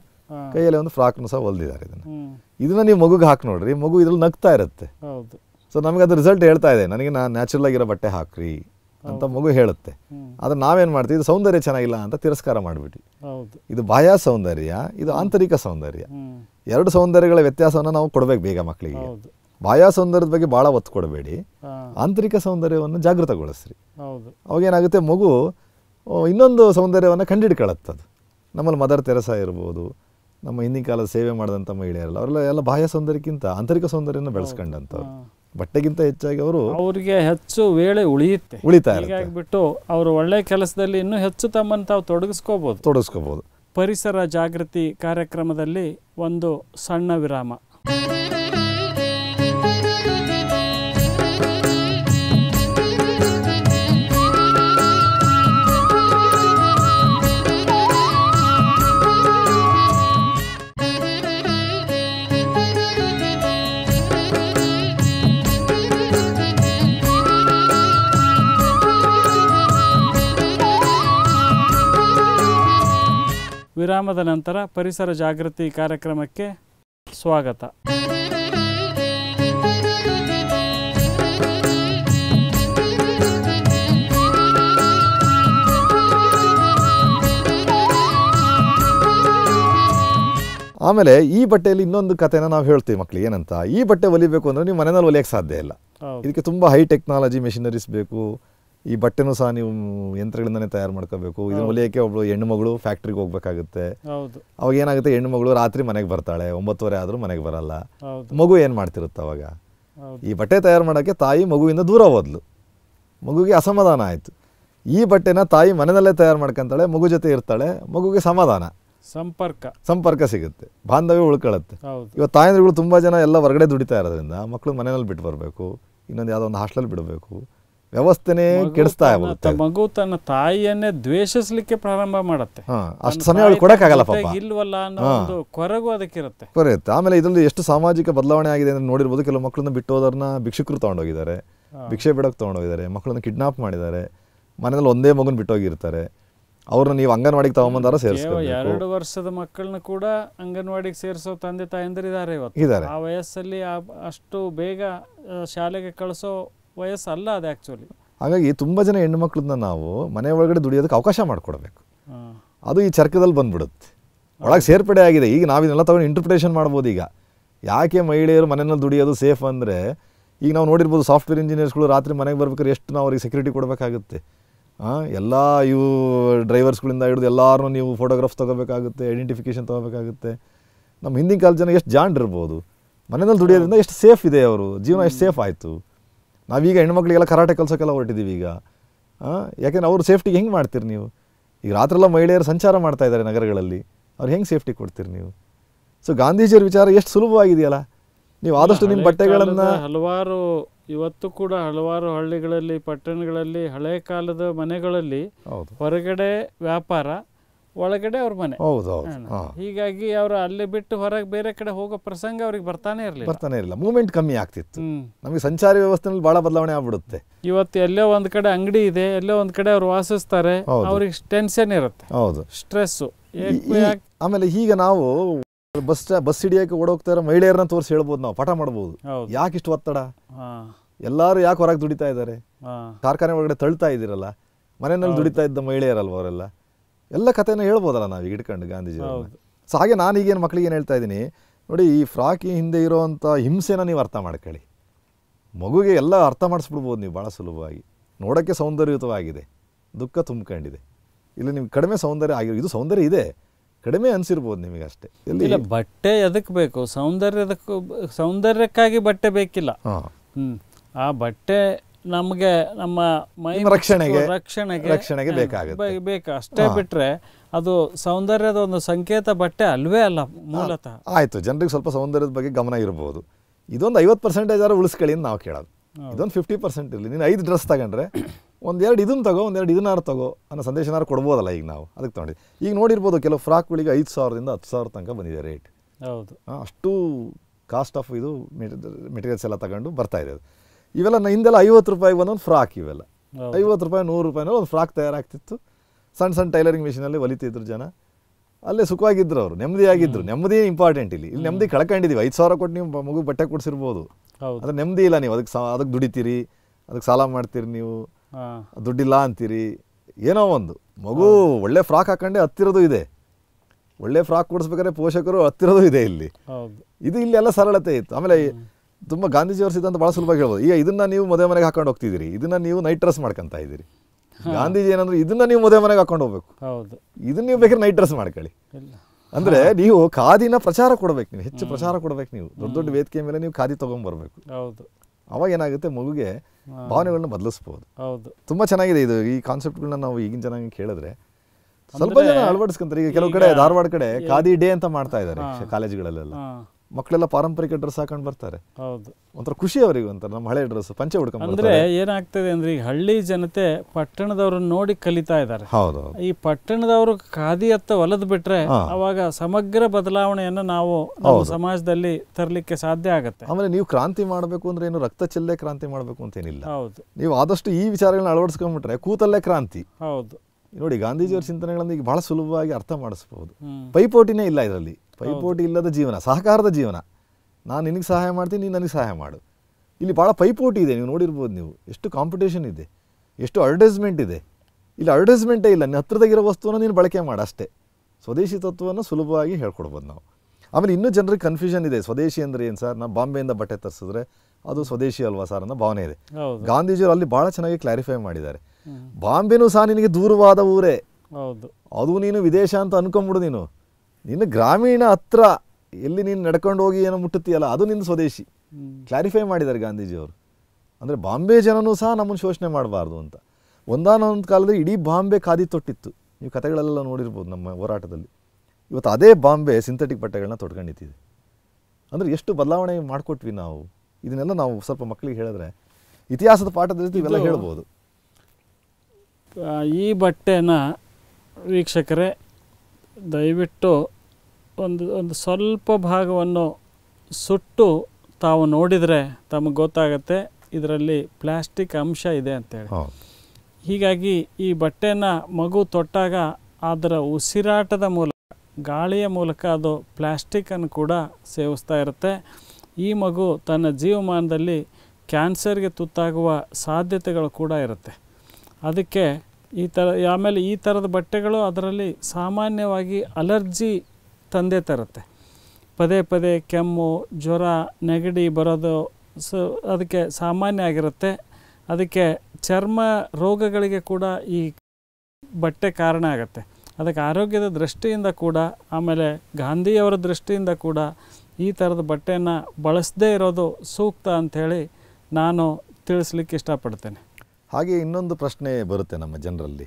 ಕೈಯಲ್ಲಿ ಒಂದು ಫ್ರಾಕ್ನು ಸಹ ಹೊಲ್ದಿದ್ದಾರೆ ಇದನ್ನ ಇದನ್ನ ನೀವು ಮಗುಗೆ ಹಾಕಿ ನೋಡ್ರಿ ಮಗು ಇದ್ರಲ್ಲಿ ನಗ್ತಾ ಇರುತ್ತೆ ಸೊ ನಮಗೆ ಅದು ರಿಸಲ್ಟ್ ಹೇಳ್ತಾ ಇದೆ ನನಗೆ ನಾ ನ್ಯಾಚುರಲ್ ಆಗಿರೋ ಬಟ್ಟೆ ಹಾಕ್ರಿ ಅಂತ ಮಗು ಹೇಳುತ್ತೆ ಆದ್ರೆ ನಾವೇನ್ ಮಾಡ್ತೀವಿ ಇದು ಸೌಂದರ್ಯ ಚೆನ್ನಾಗಿಲ್ಲ ಅಂತ ತಿರಸ್ಕಾರ ಮಾಡಿಬಿಟ್ಟು ಇದು ಬಾಹ್ಯ ಸೌಂದರ್ಯ ಇದು ಆಂತರಿಕ ಸೌಂದರ್ಯ ಎರಡು ಸೌಂದರ್ಯಗಳ ವ್ಯತ್ಯಾಸವನ್ನ ನಾವು ಕೊಡಬೇಕು ಬೇಗ ಮಕ್ಕಳಿಗೆ ಬಾಹ್ಯ ಸೌಂದರ್ಯದ ಬಗ್ಗೆ ಭಾಳ ಒತ್ತು ಕೊಡಬೇಡಿ ಆಂತರಿಕ ಸೌಂದರ್ಯವನ್ನು ಜಾಗೃತಗೊಳಿಸ್ರಿ ಅವಾಗ ಏನಾಗುತ್ತೆ ಮಗು ಇನ್ನೊಂದು ಸೌಂದರ್ಯವನ್ನು ಅದು ನಮ್ಮಲ್ಲಿ ಮದರ್ ತೆರಸ ಇರ್ಬೋದು ನಮ್ಮ ಹಿಂದಿನ ಕಾಲ ಸೇವೆ ಮಾಡಿದಂಥ ಮಹಿಳೆಯರಲ್ಲ ಅವರೆಲ್ಲ ಎಲ್ಲ ಬಾಹ್ಯ ಸೌಂದರ್ಯಕ್ಕಿಂತ ಆಂತರಿಕ ಸೌಂದರ್ಯನ ಬೆಳೆಸ್ಕೊಂಡಂಥವ್ರು ಬಟ್ಟೆಗಿಂತ ಹೆಚ್ಚಾಗಿ ಅವರು ಅವರಿಗೆ ಹೆಚ್ಚು ವೇಳೆ ಉಳಿಯುತ್ತೆ ಉಳಿತಾ ಬಿಟ್ಟು ಅವರು ಒಳ್ಳೆ ಕೆಲಸದಲ್ಲಿ ಇನ್ನೂ ಹೆಚ್ಚು ತಮ್ಮನ್ನು ತಾವು ತೊಡಗಿಸ್ಕೋಬಹುದು ತೊಡಗಿಸ್ಕೋಬಹುದು ಪರಿಸರ ಜಾಗೃತಿ ಕಾರ್ಯಕ್ರಮದಲ್ಲಿ ಒಂದು ಸಣ್ಣ ವಿರಾಮ ವಿರಾಮದ ನಂತರ ಪರಿಸರ ಜಾಗೃತಿ ಕಾರ್ಯಕ್ರಮಕ್ಕೆ ಸ್ವಾಗತ ಆಮೇಲೆ ಈ ಬಟ್ಟೆಯಲ್ಲಿ ಇನ್ನೊಂದು ಕಥೆನ ನಾವು ಹೇಳ್ತೀವಿ ಮಕ್ಕಳಿಗೆ ಏನಂತ ಈ ಬಟ್ಟೆ ಹೊಲಿಬೇಕು ಅಂದ್ರೆ ನೀವು ಮನೆಯಲ್ಲಿ ಹೊಲಿಯಕ್ಕೆ ಸಾಧ್ಯ ಇಲ್ಲ ಇದಕ್ಕೆ ತುಂಬಾ ಹೈ ಟೆಕ್ನಾಲಜಿ ಮೆಷಿನರೀಸ್ ಬೇಕು ಈ ಬಟ್ಟೆನೂ ಸಹ ನೀವು ಯಂತ್ರಗಳಿಂದನೇ ತಯಾರು ಮಾಡ್ಕೋಬೇಕು ಇದನ್ನ ಉಲಿಯಕ್ಕೆ ಒಬ್ಳು ಹೆಣ್ಣು ಮಗಳು ಫ್ಯಾಕ್ಟ್ರಿಗೆ ಹೋಗ್ಬೇಕಾಗುತ್ತೆ ಅವಾಗ ಏನಾಗುತ್ತೆ ಹೆಣ್ಣು ಮಗಳು ರಾತ್ರಿ ಮನೆಗೆ ಬರ್ತಾಳೆ ಒಂಬತ್ತುವರೆ ಆದ್ರೂ ಮನೆಗೆ ಬರಲ್ಲ ಮಗು ಏನು ಮಾಡ್ತಿರುತ್ತೆ ಅವಾಗ ಈ ಬಟ್ಟೆ ತಯಾರು ಮಾಡೋಕ್ಕೆ ತಾಯಿ ಮಗುವಿಂದ ದೂರ ಹೋದ್ಲು ಮಗುಗೆ ಅಸಮಾಧಾನ ಆಯಿತು ಈ ಬಟ್ಟೆನ ತಾಯಿ ಮನೆಯಲ್ಲೇ ತಯಾರು ಮಾಡ್ಕೊಂತಾಳೆ ಮಗು ಜೊತೆ ಇರ್ತಾಳೆ ಮಗುಗೆ ಸಮಾಧಾನ ಸಂಪರ್ಕ ಸಂಪರ್ಕ ಸಿಗುತ್ತೆ ಬಾಂಧವ್ಯ ಉಳ್ಕೊಳ್ಳುತ್ತೆ ಇವತ್ತು ತಾಯಂದ್ರಿಗಳು ತುಂಬ ಜನ ಎಲ್ಲ ಹೊರಗಡೆ ದುಡಿತಾ ಇರೋದ್ರಿಂದ ಮಕ್ಕಳು ಮನೆಯಲ್ಲಿ ಬಿಟ್ಟು ಬರಬೇಕು ಇನ್ನೊಂದು ಯಾವುದೋ ಒಂದು ಹಾಸ್ಟೆಲ್ ಬಿಡಬೇಕು ವ್ಯವಸ್ಥೆನೇ ಕೆಡಿಸ್ತಾ ಇರುತ್ತೆ ಮಗು ತನ್ನ ತಾಯಿಯನ್ನೇ ದ್ವೇಷಿಸಲಿಕ್ಕೆ ಪ್ರಾರಂಭ ಮಾಡುತ್ತೆ ಅಷ್ಟು ಸಮಯ ಕೊಡಕ್ಕಾಗಲ್ಲ ಪಾಪ ಇಲ್ವಲ್ಲ ಕೊರಗು ಕೊರಗು ಅದಕ್ಕಿರುತ್ತೆ ಕೊರೆಯುತ್ತೆ ಆಮೇಲೆ ಇದರಲ್ಲಿ ಎಷ್ಟು ಸಾಮಾಜಿಕ ಬದಲಾವಣೆ ಆಗಿದೆ ಅಂದ್ರೆ ನೋಡಿರ್ಬೋದು ಕೆಲವು ಮಕ್ಕಳನ್ನ ಬಿಟ್ಟು ಹೋದವ್ರನ್ನ ಭಿಕ್ಷುಕರು ತಗೊಂಡೋಗಿದ್ದಾರೆ ಭಿಕ್ಷೆ ಬಿಡಕ್ಕೆ ತಗೊಂಡೋಗಿದ್ದಾರೆ ಮಕ್ಕಳನ್ನ ಕಿಡ್ನಾಪ್ ಮಾಡಿದ್ದಾರೆ ಮನೆಯಲ್ಲಿ ಒಂದೇ ಮಗುನ ಬಿಟ್ಟೋಗಿರ್ತಾರೆ ಅವ್ರನ್ನ ನೀವು ಅಂಗನವಾಡಿಗೆ ತಗೊಂಬಂದಾರ ಸೇರಿಸ್ತಾರೆ ಎರಡು ವರ್ಷದ ಮಕ್ಕಳನ್ನ ಕೂಡ ಅಂಗನವಾಡಿಗೆ ಸೇರಿಸೋ ತಂದೆ ತಾಯಂದಿರು ಇದಾರೆ ಇವತ್ತು ಆ ವಯಸ್ಸಲ್ಲಿ ಅಷ್ಟು ಬೇಗ ಶಾಲೆಗೆ ಕಳಿಸೋ ವಯಸ್ಸಲ್ಲ ಅಲ್ಲ ಅದು ಆ್ಯಕ್ಚುಲಿ ಹಾಗಾಗಿ ತುಂಬ ಜನ ಹೆಣ್ಣು ನಾವು ಮನೆ ಒಳಗಡೆ ದುಡಿಯೋದಕ್ಕೆ ಅವಕಾಶ ಮಾಡಿಕೊಡ್ಬೇಕು ಅದು ಈ ಚರ್ಕದಲ್ಲಿ ಬಂದ್ಬಿಡುತ್ತೆ ಒಳಗೆ ಸೇರ್ಪಡೆ ಆಗಿದೆ ಈಗ ನಾವಿದನ್ನೆಲ್ಲ ತಗೊಂಡು ಇಂಟರ್ಪ್ರಿಟೇಷನ್ ಮಾಡ್ಬೋದು ಈಗ ಯಾಕೆ ಮಹಿಳೆಯರು ಮನೆಯಲ್ಲಿ ದುಡಿಯೋದು ಸೇಫ್ ಅಂದರೆ ಈಗ ನಾವು ನೋಡಿರ್ಬೋದು ಸಾಫ್ಟ್ವೇರ್ ಇಂಜಿನಿಯರ್ಸ್ಗಳು ರಾತ್ರಿ ಮನೆಗೆ ಬರ್ಬೇಕಾದ್ರೆ ಎಷ್ಟು ನಾವು ಅವ್ರಿಗೆ ಸೆಕ್ಯೂರಿಟಿ ಕೊಡಬೇಕಾಗುತ್ತೆ ಎಲ್ಲ ಇವು ಡ್ರೈವರ್ಸ್ಗಳಿಂದ ಹಿಡಿದು ಎಲ್ಲರೂ ನೀವು ಫೋಟೋಗ್ರಾಫ್ಸ್ ತೊಗೋಬೇಕಾಗುತ್ತೆ ಐಡೆಂಟಿಫಿಕೇಷನ್ ತೊಗೋಬೇಕಾಗುತ್ತೆ ನಮ್ಮ ಹಿಂದಿನ ಕಾಲ ಜನ ಎಷ್ಟು ಜಾಂಡ್ ಇರ್ಬೋದು ಮನೆಯಲ್ಲಿ ದುಡಿಯೋದ್ರಿಂದ ಎಷ್ಟು ಸೇಫ್ ಇದೆ ಅವರು ಜೀವನ ಎಷ್ಟು ಸೇಫ್ ಆಯಿತು ನಾವೀಗ ಹೆಣ್ಮಕ್ಳಿಗೆಲ್ಲ ಕರಾಟೆ ಕಲಿಸೋಕ್ಕೆಲ್ಲ ಹೊರಟಿದ್ದೀವಿ ಈಗ ಯಾಕೆಂದ್ರೆ ಅವ್ರ ಸೇಫ್ಟಿಗೆ ಹೆಂಗೆ ಮಾಡ್ತೀರಿ ನೀವು ಈಗ ರಾತ್ರೆಲ್ಲ ಮಹಿಳೆಯರು ಸಂಚಾರ ಮಾಡ್ತಾ ಇದ್ದಾರೆ ನಗರಗಳಲ್ಲಿ ಅವ್ರು ಹೆಂಗೆ ಸೇಫ್ಟಿ ಕೊಡ್ತೀರಿ ನೀವು ಸೊ ಗಾಂಧೀಜಿಯವ್ರ ವಿಚಾರ ಎಷ್ಟು ಸುಲಭವಾಗಿದೆಯಲ್ಲ ನೀವು ಆದಷ್ಟು ನಿಮ್ಮ ಬಟ್ಟೆಗಳನ್ನು ಹಲವಾರು ಇವತ್ತು ಕೂಡ ಹಲವಾರು ಹಳ್ಳಿಗಳಲ್ಲಿ ಪಟ್ಟಣಗಳಲ್ಲಿ ಹಳೆ ಕಾಲದ ಮನೆಗಳಲ್ಲಿ ಹೊರಗಡೆ ವ್ಯಾಪಾರ ಒಳಗಡೆ ಅವ್ರ ಮನೆ ಹೌದು ಹೀಗಾಗಿ ಅವರು ಅಲ್ಲೇ ಬಿಟ್ಟು ಹೊರಗೆ ಬೇರೆ ಕಡೆ ಹೋಗೋ ಪ್ರಸಂಗ ಅವ್ರಿಗೆ ಬರ್ತಾನೆ ಇರಲಿಲ್ಲ ಬರ್ತಾನೆ ಇರಲಿಲ್ಲ ಮೂವ್ಮೆಂಟ್ ಕಮ್ಮಿ ಆಗ್ತಿತ್ತು ನಮಗೆ ಸಂಚಾರಿ ವ್ಯವಸ್ಥೆನಲ್ಲಿ ಬಹಳ ಬದಲಾವಣೆ ಆಗ್ಬಿಡುತ್ತೆ ಇವತ್ತು ಎಲ್ಲೋ ಒಂದು ಕಡೆ ಅಂಗಡಿ ಇದೆ ಎಲ್ಲೋ ಒಂದು ಕಡೆ ಅವ್ರು ವಾಸಿಸ್ತಾರೆ ಅವ್ರಿಗೆ ಟೆನ್ಷನ್ ಇರುತ್ತೆ ಹೌದು ಸ್ಟ್ರೆಸ್ಸು ಆಮೇಲೆ ಈಗ ನಾವು ಬಸ್ ಬಸ್ ಹಿಡಿಯಕ್ಕೆ ಓಡೋಗ್ತಾ ಇರೋ ಮಹಿಳೆಯರನ್ನ ತೋರಿಸಿ ಹೇಳ್ಬೋದು ನಾವು ಪಾಠ ಮಾಡಬಹುದು ಯಾಕೆ ಇಷ್ಟು ಒತ್ತಡ ಎಲ್ಲಾರು ಯಾಕೆ ಹೊರಗೆ ದುಡಿತಾ ಇದ್ದಾರೆ ಕಾರ್ಖಾನೆ ಒಳಗಡೆ ತಳ್ತಾ ಇದ್ದೀರಲ್ಲ ಮನೆಯಲ್ಲಿ ದುಡಿತಾ ಇದ್ದ ಮಹಿಳೆಯರಲ್ವ ಅವರೆಲ್ಲ ಎಲ್ಲ ಕಥೆನ ಹೇಳ್ಬೋದಲ್ಲ ನಾವು ಈಗ ಇಟ್ಕೊಂಡು ಗಾಂಧೀಜಿ ಸೊ ಹಾಗೆ ನಾನು ಈಗೇನು ಮಕ್ಕಳಿಗೆ ಏನು ಹೇಳ್ತಾ ಇದ್ದೀನಿ ನೋಡಿ ಈ ಫ್ರಾಕಿ ಹಿಂದೆ ಇರೋವಂಥ ಹಿಂಸೆನ ನೀವು ಅರ್ಥ ಮಾಡ್ಕೊಳ್ಳಿ ಮಗುಗೆ ಎಲ್ಲ ಅರ್ಥ ಮಾಡಿಸ್ಬಿಡ್ಬೋದು ನೀವು ಭಾಳ ಸುಲಭವಾಗಿ ನೋಡೋಕ್ಕೆ ಸೌಂದರ್ಯುತವಾಗಿದೆ ದುಃಖ ತುಂಬಿಕೊಂಡಿದೆ ಇಲ್ಲಿ ನಿಮ್ಗೆ ಕಡಿಮೆ ಸೌಂದರ್ಯ ಆಗಿರೋ ಇದು ಸೌಂದರ್ಯ ಇದೆ ಕಡಿಮೆ ಅನಿಸಿರ್ಬೋದು ನಿಮಗೆ ಅಷ್ಟೇ ಇಲ್ಲ ಬಟ್ಟೆ ಅದಕ್ಕೆ ಬೇಕು ಸೌಂದರ್ಯದಕ್ಕೂ ಸೌಂದರ್ಯಕ್ಕಾಗಿ ಬಟ್ಟೆ ಬೇಕಿಲ್ಲ ಆ ಬಟ್ಟೆ ನಮಗೆ ನಮ್ಮ ರಕ್ಷಣೆಗೆ ರಕ್ಷಣೆಗೆ ರಕ್ಷಣೆಗೆ ಬೇಕಾಗುತ್ತೆ ಬೇಕು ಅಷ್ಟೇ ಬಿಟ್ರೆ ಅದು ಸೌಂದರ್ಯದ ಒಂದು ಸಂಕೇತ ಬಟ್ಟೆ ಅಲ್ವೇ ಅಲ್ಲ ಮೂಲತಃ ಆಯಿತು ಜನರಿಗೆ ಸ್ವಲ್ಪ ಸೌಂದರ್ಯದ ಬಗ್ಗೆ ಗಮನ ಇರಬಹುದು ಇದೊಂದು ಐವತ್ತು ಪರ್ಸೆಂಟೇಜ್ ಆದರೂ ಉಳಿಸ್ಕೊಳ್ಳಿ ಅಂತ ನಾವು ಕೇಳೋದು ಇದೊಂದು ಫಿಫ್ಟಿ ಪರ್ಸೆಂಟ್ ಇರಲಿ ನೀನು ಐದು ಡ್ರೆಸ್ ತಗೊಂಡ್ರೆ ಒಂದೆರಡು ಇದನ್ನು ತಗೋ ಒಂದೆರಡು ಇದನ್ನಾರು ತಗೋ ಅನ್ನೋ ಸಂದೇಶನಾರು ಕೊಡ್ಬೋದಲ್ಲ ಈಗ ನಾವು ಅದಕ್ಕೆ ತೊಗೊಂಡು ಈಗ ನೋಡಿರ್ಬೋದು ಕೆಲವು ಫ್ರಾಕ್ಗಳಿಗೆ ಐದು ಸಾವಿರದಿಂದ ಹತ್ತು ಸಾವಿರ ತನಕ ಬಂದಿದೆ ರೇಟ್ ಹೌದು ಅಷ್ಟು ಕಾಸ್ಟ್ ಆಫ್ ಇದು ಮೆಟೀರಿಯಲ್ಸ್ ಎಲ್ಲ ತಗೊಂಡು ಬರ್ತಾ ಇದೆ ಅದು ಇವೆಲ್ಲ ಹಿಂದೆಲ್ಲ ಐವತ್ತು ರೂಪಾಯಿಗೆ ಒಂದೊಂದು ಫ್ರಾಕ್ ಇವೆಲ್ಲ ಐವತ್ತು ರೂಪಾಯಿ ನೂರು ರೂಪಾಯಿನಲ್ಲಿ ಒಂದು ಫ್ರಾಕ್ ತಯಾರಾಗ್ತಿತ್ತು ಸಣ್ಣ ಸಣ್ಣ ಟೈಲರಿಂಗ್ ಮಿಷಿನಲ್ಲಿ ಒಲಿತಿದ್ರು ಜನ ಅಲ್ಲೇ ಸುಖವಾಗಿದ್ರು ಅವರು ನೆಮ್ಮದಿಯಾಗಿದ್ದರು ನೆಮ್ಮದಿ ಇಂಪಾರ್ಟೆಂಟ್ ಇಲ್ಲಿ ಇಲ್ಲಿ ನೆಮ್ಮದಿ ಕಳ್ಕೊಂಡಿದ್ದೀವಿ ಐದು ಸಾವಿರ ಕೊಟ್ಟು ನೀವು ಮಗು ಬಟ್ಟೆ ಕೊಡಿಸಿರ್ಬೋದು ಅದು ನೆಮ್ಮದಿ ಇಲ್ಲ ನೀವು ಅದಕ್ಕೆ ಅದಕ್ಕೆ ದುಡಿತೀರಿ ಅದಕ್ಕೆ ಸಾಲ ಮಾಡ್ತೀರಿ ನೀವು ದುಡ್ಡಿಲ್ಲ ಅಂತೀರಿ ಏನೋ ಒಂದು ಮಗು ಒಳ್ಳೆ ಫ್ರಾಕ್ ಹಾಕೊಂಡೆ ಹತ್ತಿರದು ಇದೆ ಒಳ್ಳೆ ಫ್ರಾಕ್ ಕೊಡಿಸ್ಬೇಕಾದ್ರೆ ಪೋಷಕರು ಹತ್ತಿರದು ಇದೆ ಇಲ್ಲಿ ಇದು ಇಲ್ಲಿ ಎಲ್ಲ ಸರಳತೆ ಇತ್ತು ಆಮೇಲೆ ತುಂಬ ಗಾಂಧೀಜಿಯವರ ಸಿದ್ಧಾಂತ ಭಾಳ ಸುಲಭ ಹೇಳ್ಬೋದು ಈಗ ಇದನ್ನ ನೀವು ಮದುವೆ ಮನೆಗೆ ಹಾಕೊಂಡು ಹೋಗ್ತಿದ್ದೀರಿ ಇದನ್ನ ನೀವು ನೈಟ್ ಡ್ರೆಸ್ ಮಾಡ್ಕೊತಾ ಇದ್ದೀರಿ ಗಾಂಧೀಜಿ ಏನಂದ್ರೆ ಇದನ್ನ ನೀವು ಮದುವೆ ಮನೆಗೆ ಹಾಕೊಂಡು ಹೋಗ್ಬೇಕು ಹೌದು ಇದನ್ನ ನೀವು ಬೇಕಾದ್ರೆ ನೈಟ್ ಡ್ರೆಸ್ ಮಾಡ್ಕೊಳ್ಳಿ ಅಂದ್ರೆ ನೀವು ಖಾದಿನ ಪ್ರಚಾರ ಕೊಡ್ಬೇಕು ನೀವು ಹೆಚ್ಚು ಪ್ರಚಾರ ಕೊಡ್ಬೇಕು ನೀವು ದೊಡ್ಡ ದೊಡ್ಡ ವೇದಿಕೆ ಮೇಲೆ ನೀವು ಖಾದಿ ತಗೊಂಡ್ಬರ್ಬೇಕು ಹೌದು ಅವಾಗ ಏನಾಗುತ್ತೆ ಮಗುಗೆ ಭಾವನೆಗಳನ್ನ ಬದಲಿಸಬಹುದು ಹೌದು ತುಂಬಾ ಚೆನ್ನಾಗಿದೆ ಇದು ಈ ಕಾನ್ಸೆಪ್ಟ್ಗಳನ್ನ ನಾವು ಈಗಿನ ಜನ ಕೇಳಿದ್ರೆ ಸ್ವಲ್ಪ ಜನ ಅಳವಡಿಸ್ಕೊಂತಾರೆ ಈಗ ಕೆಲವು ಕಡೆ ಧಾರವಾಡ ಕಡೆ ಖಾದಿ ಡೇ ಅಂತ ಮಾಡ್ತಾ ಇದ್ದಾರೆ ಕಾಲೇಜ್ಗಳಲ್ಲೆಲ್ಲ ಮಕ್ಕಳೆಲ್ಲ ಪಾರಂಪರಿಕ ಡ್ರೆಸ್ ಹಾಕೊಂಡು ಬರ್ತಾರೆ ಹೌದು ಒಂಥರ ಖುಷಿ ಅವರಿಗೆ ಒಂಥರ ನಮ್ಮ ಹಳೆ ಡ್ರೆಸ್ ಪಂಚೆ ಹುಡ್ಕೊಂಡು ಅಂದ್ರೆ ಏನಾಗ್ತದೆ ಅಂದ್ರೆ ಈಗ ಹಳ್ಳಿ ಜನತೆ ಪಟ್ಟಣದವ್ರನ್ನ ನೋಡಿ ಕಲಿತಾ ಇದ್ದಾರೆ ಹೌದು ಈ ಪಟ್ಟಣದವರು ಖಾದಿ ಅತ್ತ ಒಲದ್ ಬಿಟ್ರೆ ಅವಾಗ ಸಮಗ್ರ ಬದಲಾವಣೆಯನ್ನು ನಾವು ಸಮಾಜದಲ್ಲಿ ತರಲಿಕ್ಕೆ ಸಾಧ್ಯ ಆಗುತ್ತೆ ಆಮೇಲೆ ನೀವು ಕ್ರಾಂತಿ ಮಾಡಬೇಕು ಅಂದ್ರೆ ಏನು ರಕ್ತ ಚೆಲ್ಲೇ ಕ್ರಾಂತಿ ಮಾಡಬೇಕು ಅಂತ ಏನಿಲ್ಲ ಹೌದು ನೀವು ಆದಷ್ಟು ಈ ವಿಚಾರಗಳನ್ನ ಅಳವಡಿಸ್ಕೊಂಡ್ಬಿಟ್ರೆ ಕೂತಲ್ಲೇ ಕ್ರಾಂತಿ ಹೌದು ನೋಡಿ ಗಾಂಧೀಜಿಯವರ ಚಿಂತನೆಗಳನ್ನು ಈಗ ಬಹಳ ಸುಲಭವಾಗಿ ಅರ್ಥ ಮಾಡಿಸಬಹುದು ಪೈಪೋಟಿನೇ ಇಲ್ಲ ಇದರಲ್ಲಿ ಪೈಪೋಟಿ ಇಲ್ಲದ ಜೀವನ ಸಹಕಾರದ ಜೀವನ ನಾನು ನಿನಗೆ ಸಹಾಯ ಮಾಡ್ತೀನಿ ನೀನು ನನಗೆ ಸಹಾಯ ಮಾಡು ಇಲ್ಲಿ ಭಾಳ ಪೈಪೋಟಿ ಇದೆ ನೀವು ನೋಡಿರ್ಬೋದು ನೀವು ಎಷ್ಟು ಕಾಂಪಿಟೇಷನ್ ಇದೆ ಎಷ್ಟು ಅಡ್ವರ್ಟೈಸ್ಮೆಂಟ್ ಇದೆ ಇಲ್ಲಿ ಅಡ್ವರ್ಟೈಸ್ಮೆಂಟೇ ಇಲ್ಲ ನಿನ್ನ ಹತ್ರದಾಗಿರೋ ವಸ್ತುವನ್ನು ನೀನು ಬಳಕೆ ಮಾಡು ಅಷ್ಟೇ ಸ್ವದೇಶಿ ತತ್ವವನ್ನು ಸುಲಭವಾಗಿ ಹೇಳ್ಕೊಡ್ಬೋದು ನಾವು ಆಮೇಲೆ ಇನ್ನೂ ಜನರಿಗೆ ಕನ್ಫ್ಯೂಷನ್ ಇದೆ ಸ್ವದೇಶಿ ಅಂದರೆ ಏನು ಸರ್ ನಾವು ಬಾಂಬೆಯಿಂದ ಬಟ್ಟೆ ತರಿಸಿದ್ರೆ ಅದು ಸ್ವದೇಶಿ ಅಲ್ವಾ ಸರ್ ಅನ್ನೋ ಭಾವನೆ ಇದೆ ಗಾಂಧೀಜಿಯವರು ಅಲ್ಲಿ ಭಾಳ ಚೆನ್ನಾಗಿ ಕ್ಲಾರಿಫೈ ಮಾಡಿದ್ದಾರೆ ಬಾಂಬೆನೂ ಸಹ ನಿನಗೆ ದೂರವಾದ ಊರೇ ಹೌದು ಅದು ನೀನು ವಿದೇಶ ಅಂತ ಅನ್ಕೊಂಬಿಡು ನೀನು ನಿನ್ನ ಗ್ರಾಮೀಣ ಹತ್ರ ಎಲ್ಲಿ ನೀನು ನಡ್ಕೊಂಡು ಹೋಗಿ ಏನೋ ಮುಟ್ಟುತ್ತೀಯಲ್ಲ ಅದು ನಿನ್ನ ಸ್ವದೇಶಿ ಕ್ಲಾರಿಫೈ ಮಾಡಿದ್ದಾರೆ ಗಾಂಧೀಜಿಯವರು ಅಂದರೆ ಬಾಂಬೆ ಜನನೂ ಸಹ ನಮ್ಮನ್ನು ಶೋಷಣೆ ಮಾಡಬಾರ್ದು ಅಂತ ಒಂದಾನೊಂದು ಕಾಲದಲ್ಲಿ ಇಡೀ ಬಾಂಬೆ ಖಾದಿ ತೊಟ್ಟಿತ್ತು ನೀವು ಕಥೆಗಳೆಲ್ಲ ನೋಡಿರ್ಬೋದು ನಮ್ಮ ಹೋರಾಟದಲ್ಲಿ ಇವತ್ತು ಅದೇ ಬಾಂಬೆ ಸಿಂಥೆಟಿಕ್ ಬಟ್ಟೆಗಳನ್ನ ತೊಡ್ಕೊಂಡಿತ್ತಿದೆ ಅಂದರೆ ಎಷ್ಟು ಬದಲಾವಣೆ ಮಾಡಿಕೊಟ್ವಿ ನಾವು ಇದನ್ನೆಲ್ಲ ನಾವು ಸ್ವಲ್ಪ ಮಕ್ಕಳಿಗೆ ಹೇಳಿದ್ರೆ ಇತಿಹಾಸದ ಪಾಠದ ಜೊತೆ ಇವೆಲ್ಲ ಹೇಳ್ಬೋದು ಈ ಬಟ್ಟೆನ ವೀಕ್ಷಕರೇ ದಯವಿಟ್ಟು ಒಂದು ಒಂದು ಸ್ವಲ್ಪ ಭಾಗವನ್ನು ಸುಟ್ಟು ತಾವು ನೋಡಿದರೆ ತಮಗೆ ಗೊತ್ತಾಗತ್ತೆ ಇದರಲ್ಲಿ ಪ್ಲಾಸ್ಟಿಕ್ ಅಂಶ ಇದೆ ಅಂತೇಳಿ ಹೀಗಾಗಿ ಈ ಬಟ್ಟೆನ ಮಗು ತೊಟ್ಟಾಗ ಅದರ ಉಸಿರಾಟದ ಮೂಲಕ ಗಾಳಿಯ ಮೂಲಕ ಅದು ಪ್ಲ್ಯಾಸ್ಟಿಕ್ಕನ್ನು ಕೂಡ ಸೇವಿಸ್ತಾ ಇರುತ್ತೆ ಈ ಮಗು ತನ್ನ ಜೀವಮಾನದಲ್ಲಿ ಕ್ಯಾನ್ಸರ್ಗೆ ತುತ್ತಾಗುವ ಸಾಧ್ಯತೆಗಳು ಕೂಡ ಇರುತ್ತೆ ಅದಕ್ಕೆ ಈ ಥರ ಆಮೇಲೆ ಈ ಥರದ ಬಟ್ಟೆಗಳು ಅದರಲ್ಲಿ ಸಾಮಾನ್ಯವಾಗಿ ಅಲರ್ಜಿ ತಂದೇ ತರುತ್ತೆ ಪದೇ ಪದೇ ಕೆಮ್ಮು ಜ್ವರ ನೆಗಡಿ ಬರೋದು ಸೊ ಅದಕ್ಕೆ ಸಾಮಾನ್ಯ ಆಗಿರುತ್ತೆ ಅದಕ್ಕೆ ಚರ್ಮ ರೋಗಗಳಿಗೆ ಕೂಡ ಈ ಬಟ್ಟೆ ಕಾರಣ ಆಗುತ್ತೆ ಅದಕ್ಕೆ ಆರೋಗ್ಯದ ದೃಷ್ಟಿಯಿಂದ ಕೂಡ ಆಮೇಲೆ ಗಾಂಧಿಯವರ ದೃಷ್ಟಿಯಿಂದ ಕೂಡ ಈ ಥರದ ಬಟ್ಟೆಯನ್ನು ಬಳಸದೇ ಇರೋದು ಸೂಕ್ತ ಅಂಥೇಳಿ ನಾನು ತಿಳಿಸ್ಲಿಕ್ಕೆ ಇಷ್ಟಪಡ್ತೇನೆ ಹಾಗೆ ಇನ್ನೊಂದು ಪ್ರಶ್ನೆ ಬರುತ್ತೆ ನಮ್ಮ ಜನರಲ್ಲಿ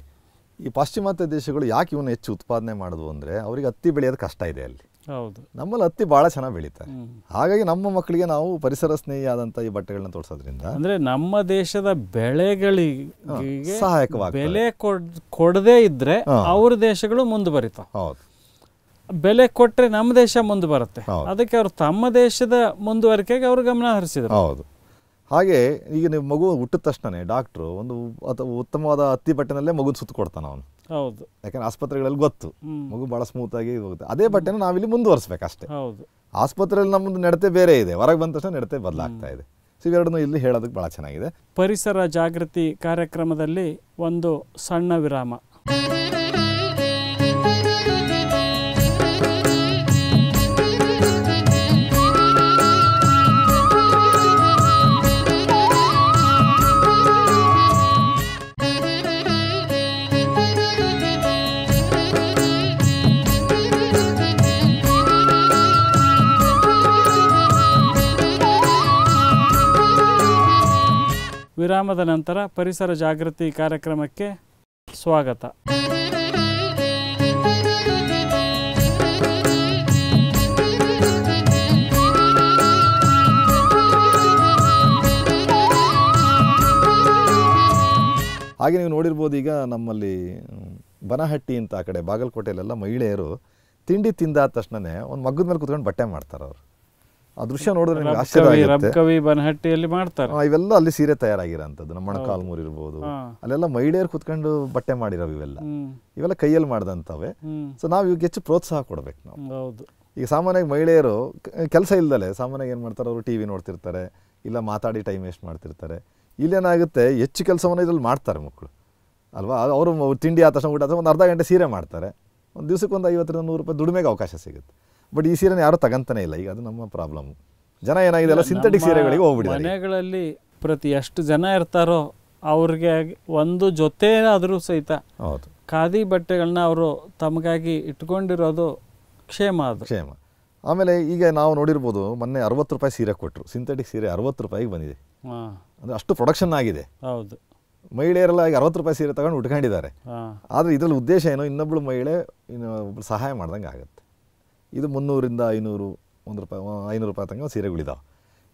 ಈ ಪಾಶ್ಚಿಮಾತ್ಯ ದೇಶಗಳು ಯಾಕೆ ಇವನು ಹೆಚ್ಚು ಉತ್ಪಾದನೆ ಮಾಡೋದು ಅಂದರೆ ಅವರಿಗೆ ಹತ್ತಿ ಬೆಳೆಯೋದು ಕಷ್ಟ ಇದೆ ಅಲ್ಲಿ ಹೌದು ನಮ್ಮಲ್ಲಿ ಹತ್ತಿ ಭಾಳ ಚೆನ್ನಾಗಿ ಬೆಳೀತಾರೆ ಹಾಗಾಗಿ ನಮ್ಮ ಮಕ್ಕಳಿಗೆ ನಾವು ಪರಿಸರ ಸ್ನೇಹಿ ಈ ಬಟ್ಟೆಗಳನ್ನ ತೋರಿಸೋದ್ರಿಂದ ಅಂದರೆ ನಮ್ಮ ದೇಶದ ಬೆಳೆಗಳಿಗೆ ಸಹಾಯಕವಾಗಿ ಬೆಲೆ ಕೊಡದೇ ಇದ್ರೆ ಅವ್ರ ದೇಶಗಳು ಮುಂದೆ ಬರೀತಾವೆ ಹೌದು ಬೆಲೆ ಕೊಟ್ಟರೆ ನಮ್ಮ ದೇಶ ಮುಂದೆ ಬರುತ್ತೆ ಅದಕ್ಕೆ ಅವರು ತಮ್ಮ ದೇಶದ ಮುಂದುವರಿಕೆಗೆ ಅವರು ಗಮನ ಹರಿಸಿದರು ಹೌದು ಹಾಗೆ ಈಗ ನೀವು ಮಗು ಹುಟ್ಟಿದ ತಕ್ಷಣನೇ ಡಾಕ್ಟ್ರು ಒಂದು ಉತ್ತಮವಾದ ಹತ್ತಿ ಬಟ್ಟೆನಲ್ಲೇ ಮಗು ಸುತ್ತ ಕೊಡ್ತಾನೆ ಅವನು ಹೌದು ಯಾಕಂದ್ರೆ ಆಸ್ಪತ್ರೆಗಳಲ್ಲಿ ಗೊತ್ತು ಮಗು ಭಾಳ ಆಗಿ ಹೋಗುತ್ತೆ ಅದೇ ಬಟ್ಟೆನ ನಾವಿಲ್ಲಿ ಮುಂದುವರಿಸ್ಬೇಕಷ್ಟೇ ಹೌದು ಆಸ್ಪತ್ರೆಯಲ್ಲಿ ನಮ್ಮದು ನಡತೆ ಬೇರೆ ಇದೆ ಹೊರಗೆ ಬಂದ ತಕ್ಷಣ ನಡತೆ ಬದಲಾಗ್ತಾ ಇದೆ ಸೊ ಇವೆರಡನ್ನೂ ಇಲ್ಲಿ ಹೇಳೋದಕ್ಕೆ ಭಾಳ ಚೆನ್ನಾಗಿದೆ ಪರಿಸರ ಜಾಗೃತಿ ಕಾರ್ಯಕ್ರಮದಲ್ಲಿ ಒಂದು ಸಣ್ಣ ವಿರಾಮ ವಿರಾಮದ ನಂತರ ಪರಿಸರ ಜಾಗೃತಿ ಕಾರ್ಯಕ್ರಮಕ್ಕೆ ಸ್ವಾಗತ ಹಾಗೆ ನೀವು ನೋಡಿರ್ಬೋದು ಈಗ ನಮ್ಮಲ್ಲಿ ಬನಹಟ್ಟಿ ಅಂತ ಆ ಕಡೆ ಬಾಗಲಕೋಟೆಯಲ್ಲೆಲ್ಲ ಮಹಿಳೆಯರು ತಿಂಡಿ ತಿಂದಾದ ತಕ್ಷಣವೇ ಒಂದು ಮಗ್ಗದ ಮೇಲೆ ಕುತ್ಕೊಂಡು ಬಟ್ಟೆ ಮಾಡ್ತಾರೆ ಅವರು ಆ ದೃಶ್ಯ ನೋಡಿದ್ರೆ ನಿಮ್ಗೆ ಆಶ್ಚರ್ಯ ಆಗುತ್ತೆ ಬನಹಟ್ಟಿಯಲ್ಲಿ ಮಾಡ್ತಾರೆ ಇವೆಲ್ಲ ಅಲ್ಲಿ ಸೀರೆ ತಯಾರಾಗಿರೋಂಥದ್ದು ನಮ್ಮ ಮಣಕಾಲ್ಮೂರ್ ಇರ್ಬೋದು ಅಲ್ಲೆಲ್ಲ ಮಹಿಳೆಯರು ಕುತ್ಕೊಂಡು ಬಟ್ಟೆ ಮಾಡಿರೋ ಇವೆಲ್ಲ ಇವೆಲ್ಲ ಕೈಯಲ್ಲಿ ಮಾಡಿದಂತವೇ ಸೊ ನಾವು ಇವಾಗ ಹೆಚ್ಚು ಪ್ರೋತ್ಸಾಹ ಕೊಡ್ಬೇಕು ನಾವು ಹೌದು ಈಗ ಸಾಮಾನ್ಯವಾಗಿ ಮಹಿಳೆಯರು ಕೆಲಸ ಇಲ್ದಲೆ ಸಾಮಾನ್ಯವಾಗಿ ಏನು ಮಾಡ್ತಾರೆ ಅವರು ಟಿವಿ ನೋಡ್ತಿರ್ತಾರೆ ಇಲ್ಲ ಮಾತಾಡಿ ಟೈಮ್ ವೇಸ್ಟ್ ಮಾಡ್ತಿರ್ತಾರೆ ಇಲ್ಲೇನಾಗುತ್ತೆ ಹೆಚ್ಚು ಕೆಲಸವನ್ನು ಇದ್ರಲ್ಲಿ ಮಾಡ್ತಾರೆ ಮಕ್ಕಳು ಅಲ್ವಾ ಅವರು ತಿಂಡಿ ಆದ ತಕ್ಷಣ ಊಟ ಒಂದು ಅರ್ಧ ಗಂಟೆ ಸೀರೆ ಮಾಡ್ತಾರೆ ಒಂದು ದಿವಸಕ್ಕೆ ಒಂದು ಐವತ್ತರಿಂದ ನೂರು ರೂಪಾಯಿ ದುಡಿಮೆಗೆ ಅವಕಾಶ ಸಿಗುತ್ತೆ ಬಟ್ ಈ ಸೀರೆನ ಯಾರು ತಗಂತಾನೆ ಇಲ್ಲ ಈಗ ಅದು ನಮ್ಮ ಪ್ರಾಬ್ಲಮ್ ಜನ ಏನಾಗಿದೆ ಅಲ್ಲ ಸಿಂಥೆಟಿಕ್ ಸೀರೆಗಳಿಗೆ ಹೋಗ್ಬಿಡಿದೆ ಮನೆಗಳಲ್ಲಿ ಪ್ರತಿ ಎಷ್ಟು ಜನ ಇರ್ತಾರೋ ಅವ್ರಿಗೆ ಒಂದು ಜೊತೆ ಆದರೂ ಸಹಿತ ಹೌದು ಖಾದಿ ಬಟ್ಟೆಗಳನ್ನ ಅವರು ತಮಗಾಗಿ ಇಟ್ಕೊಂಡಿರೋದು ಕ್ಷೇಮ ಅದು ಕ್ಷೇಮ ಆಮೇಲೆ ಈಗ ನಾವು ನೋಡಿರ್ಬೋದು ಮೊನ್ನೆ ಅರವತ್ತು ರೂಪಾಯಿ ಸೀರೆ ಕೊಟ್ಟರು ಸಿಂಥೆಟಿಕ್ ಸೀರೆ ಅರವತ್ತು ರೂಪಾಯಿಗೆ ಬಂದಿದೆ ಅಂದರೆ ಅಷ್ಟು ಪ್ರೊಡಕ್ಷನ್ ಆಗಿದೆ ಹೌದು ಮಹಿಳೆಯರೆಲ್ಲ ಈಗ ಅರವತ್ತು ರೂಪಾಯಿ ಸೀರೆ ತಗೊಂಡು ಉಟ್ಕೊಂಡಿದ್ದಾರೆ ಆದರೆ ಇದರಲ್ಲಿ ಉದ್ದೇಶ ಏನೋ ಇನ್ನೊಬ್ಬಳು ಮಹಿಳೆ ಇನ್ನು ಸಹಾಯ ಮಾಡ್ದಂಗೆ ಆಗುತ್ತೆ ಇದು ಮುನ್ನೂರಿಂದ ಐನೂರು ಒಂದು ರೂಪಾಯಿ ಐನೂರು ರೂಪಾಯಿ ತನಕ ಸೀರೆಗಳಿದಾವೆ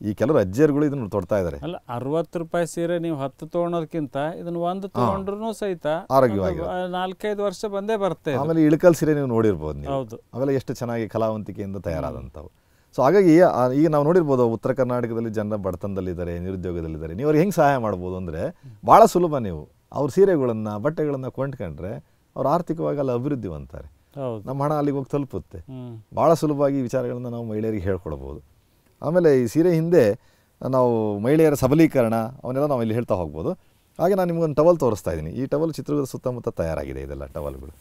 ಈ ಕೆಲವರು ಅಜ್ಜಿಯರ್ಗಳು ಇದನ್ನು ತೊಡ್ತಾ ಇದ್ದಾರೆ ಅಲ್ಲ ಅರವತ್ತು ರೂಪಾಯಿ ಸೀರೆ ನೀವು ಹತ್ತು ತೊಗೊಳೋದಕ್ಕಿಂತ ಇದನ್ನ ಒಂದು ತೊಗೊಂಡ್ರು ಸಹಿತ ಆರೋಗ್ಯವಾಗಿ ನಾಲ್ಕೈದು ವರ್ಷ ಬಂದೇ ಬರ್ತೇವೆ ಆಮೇಲೆ ಇಳಕಲ್ ಸೀರೆ ನೀವು ನೋಡಿರ್ಬೋದು ನೀವು ಹೌದು ಆಮೇಲೆ ಎಷ್ಟು ಚೆನ್ನಾಗಿ ಕಲಾವಂತಿಕೆಯಿಂದ ತಯಾರಾದಂಥವು ಸೊ ಹಾಗಾಗಿ ಈಗ ನಾವು ನೋಡಿರ್ಬೋದು ಉತ್ತರ ಕರ್ನಾಟಕದಲ್ಲಿ ಜನ ಬಡತನದಲ್ಲಿದ್ದಾರೆ ನಿರುದ್ಯೋಗದಲ್ಲಿದ್ದಾರೆ ನೀವು ಅವ್ರಿಗೆ ಹೆಂಗೆ ಸಹಾಯ ಮಾಡ್ಬೋದು ಅಂದರೆ ಭಾಳ ಸುಲಭ ನೀವು ಅವ್ರ ಸೀರೆಗಳನ್ನು ಬಟ್ಟೆಗಳನ್ನು ಕೊಂಡ್ಕೊಂಡ್ರೆ ಅವ್ರು ಆರ್ಥಿಕವಾಗಿ ಅಲ್ಲಿ ಅಭಿವೃದ್ಧಿ ಹೊಂತಾರೆ ನಮ್ಮ ಹಣ ಅಲ್ಲಿಗೆ ಹೋಗಿ ತಲುಪುತ್ತೆ ಭಾಳ ಸುಲಭವಾಗಿ ವಿಚಾರಗಳನ್ನು ನಾವು ಮಹಿಳೆಯರಿಗೆ ಹೇಳ್ಕೊಡ್ಬೋದು ಆಮೇಲೆ ಈ ಸೀರೆ ಹಿಂದೆ ನಾವು ಮಹಿಳೆಯರ ಸಬಲೀಕರಣ ಅವನ್ನೆಲ್ಲ ನಾವು ಇಲ್ಲಿ ಹೇಳ್ತಾ ಹೋಗ್ಬೋದು ಹಾಗೆ ನಾನು ನಿಮ್ಗೊಂದು ಟವಲ್ ತೋರಿಸ್ತಾ ಇದ್ದೀನಿ ಈ ಟವಲ್ ಚಿತ್ರದುರ್ಗದ ಸುತ್ತಮುತ್ತ ತಯಾರಾಗಿದೆ ಇದೆಲ್ಲ ಟವಲ್ಗಳು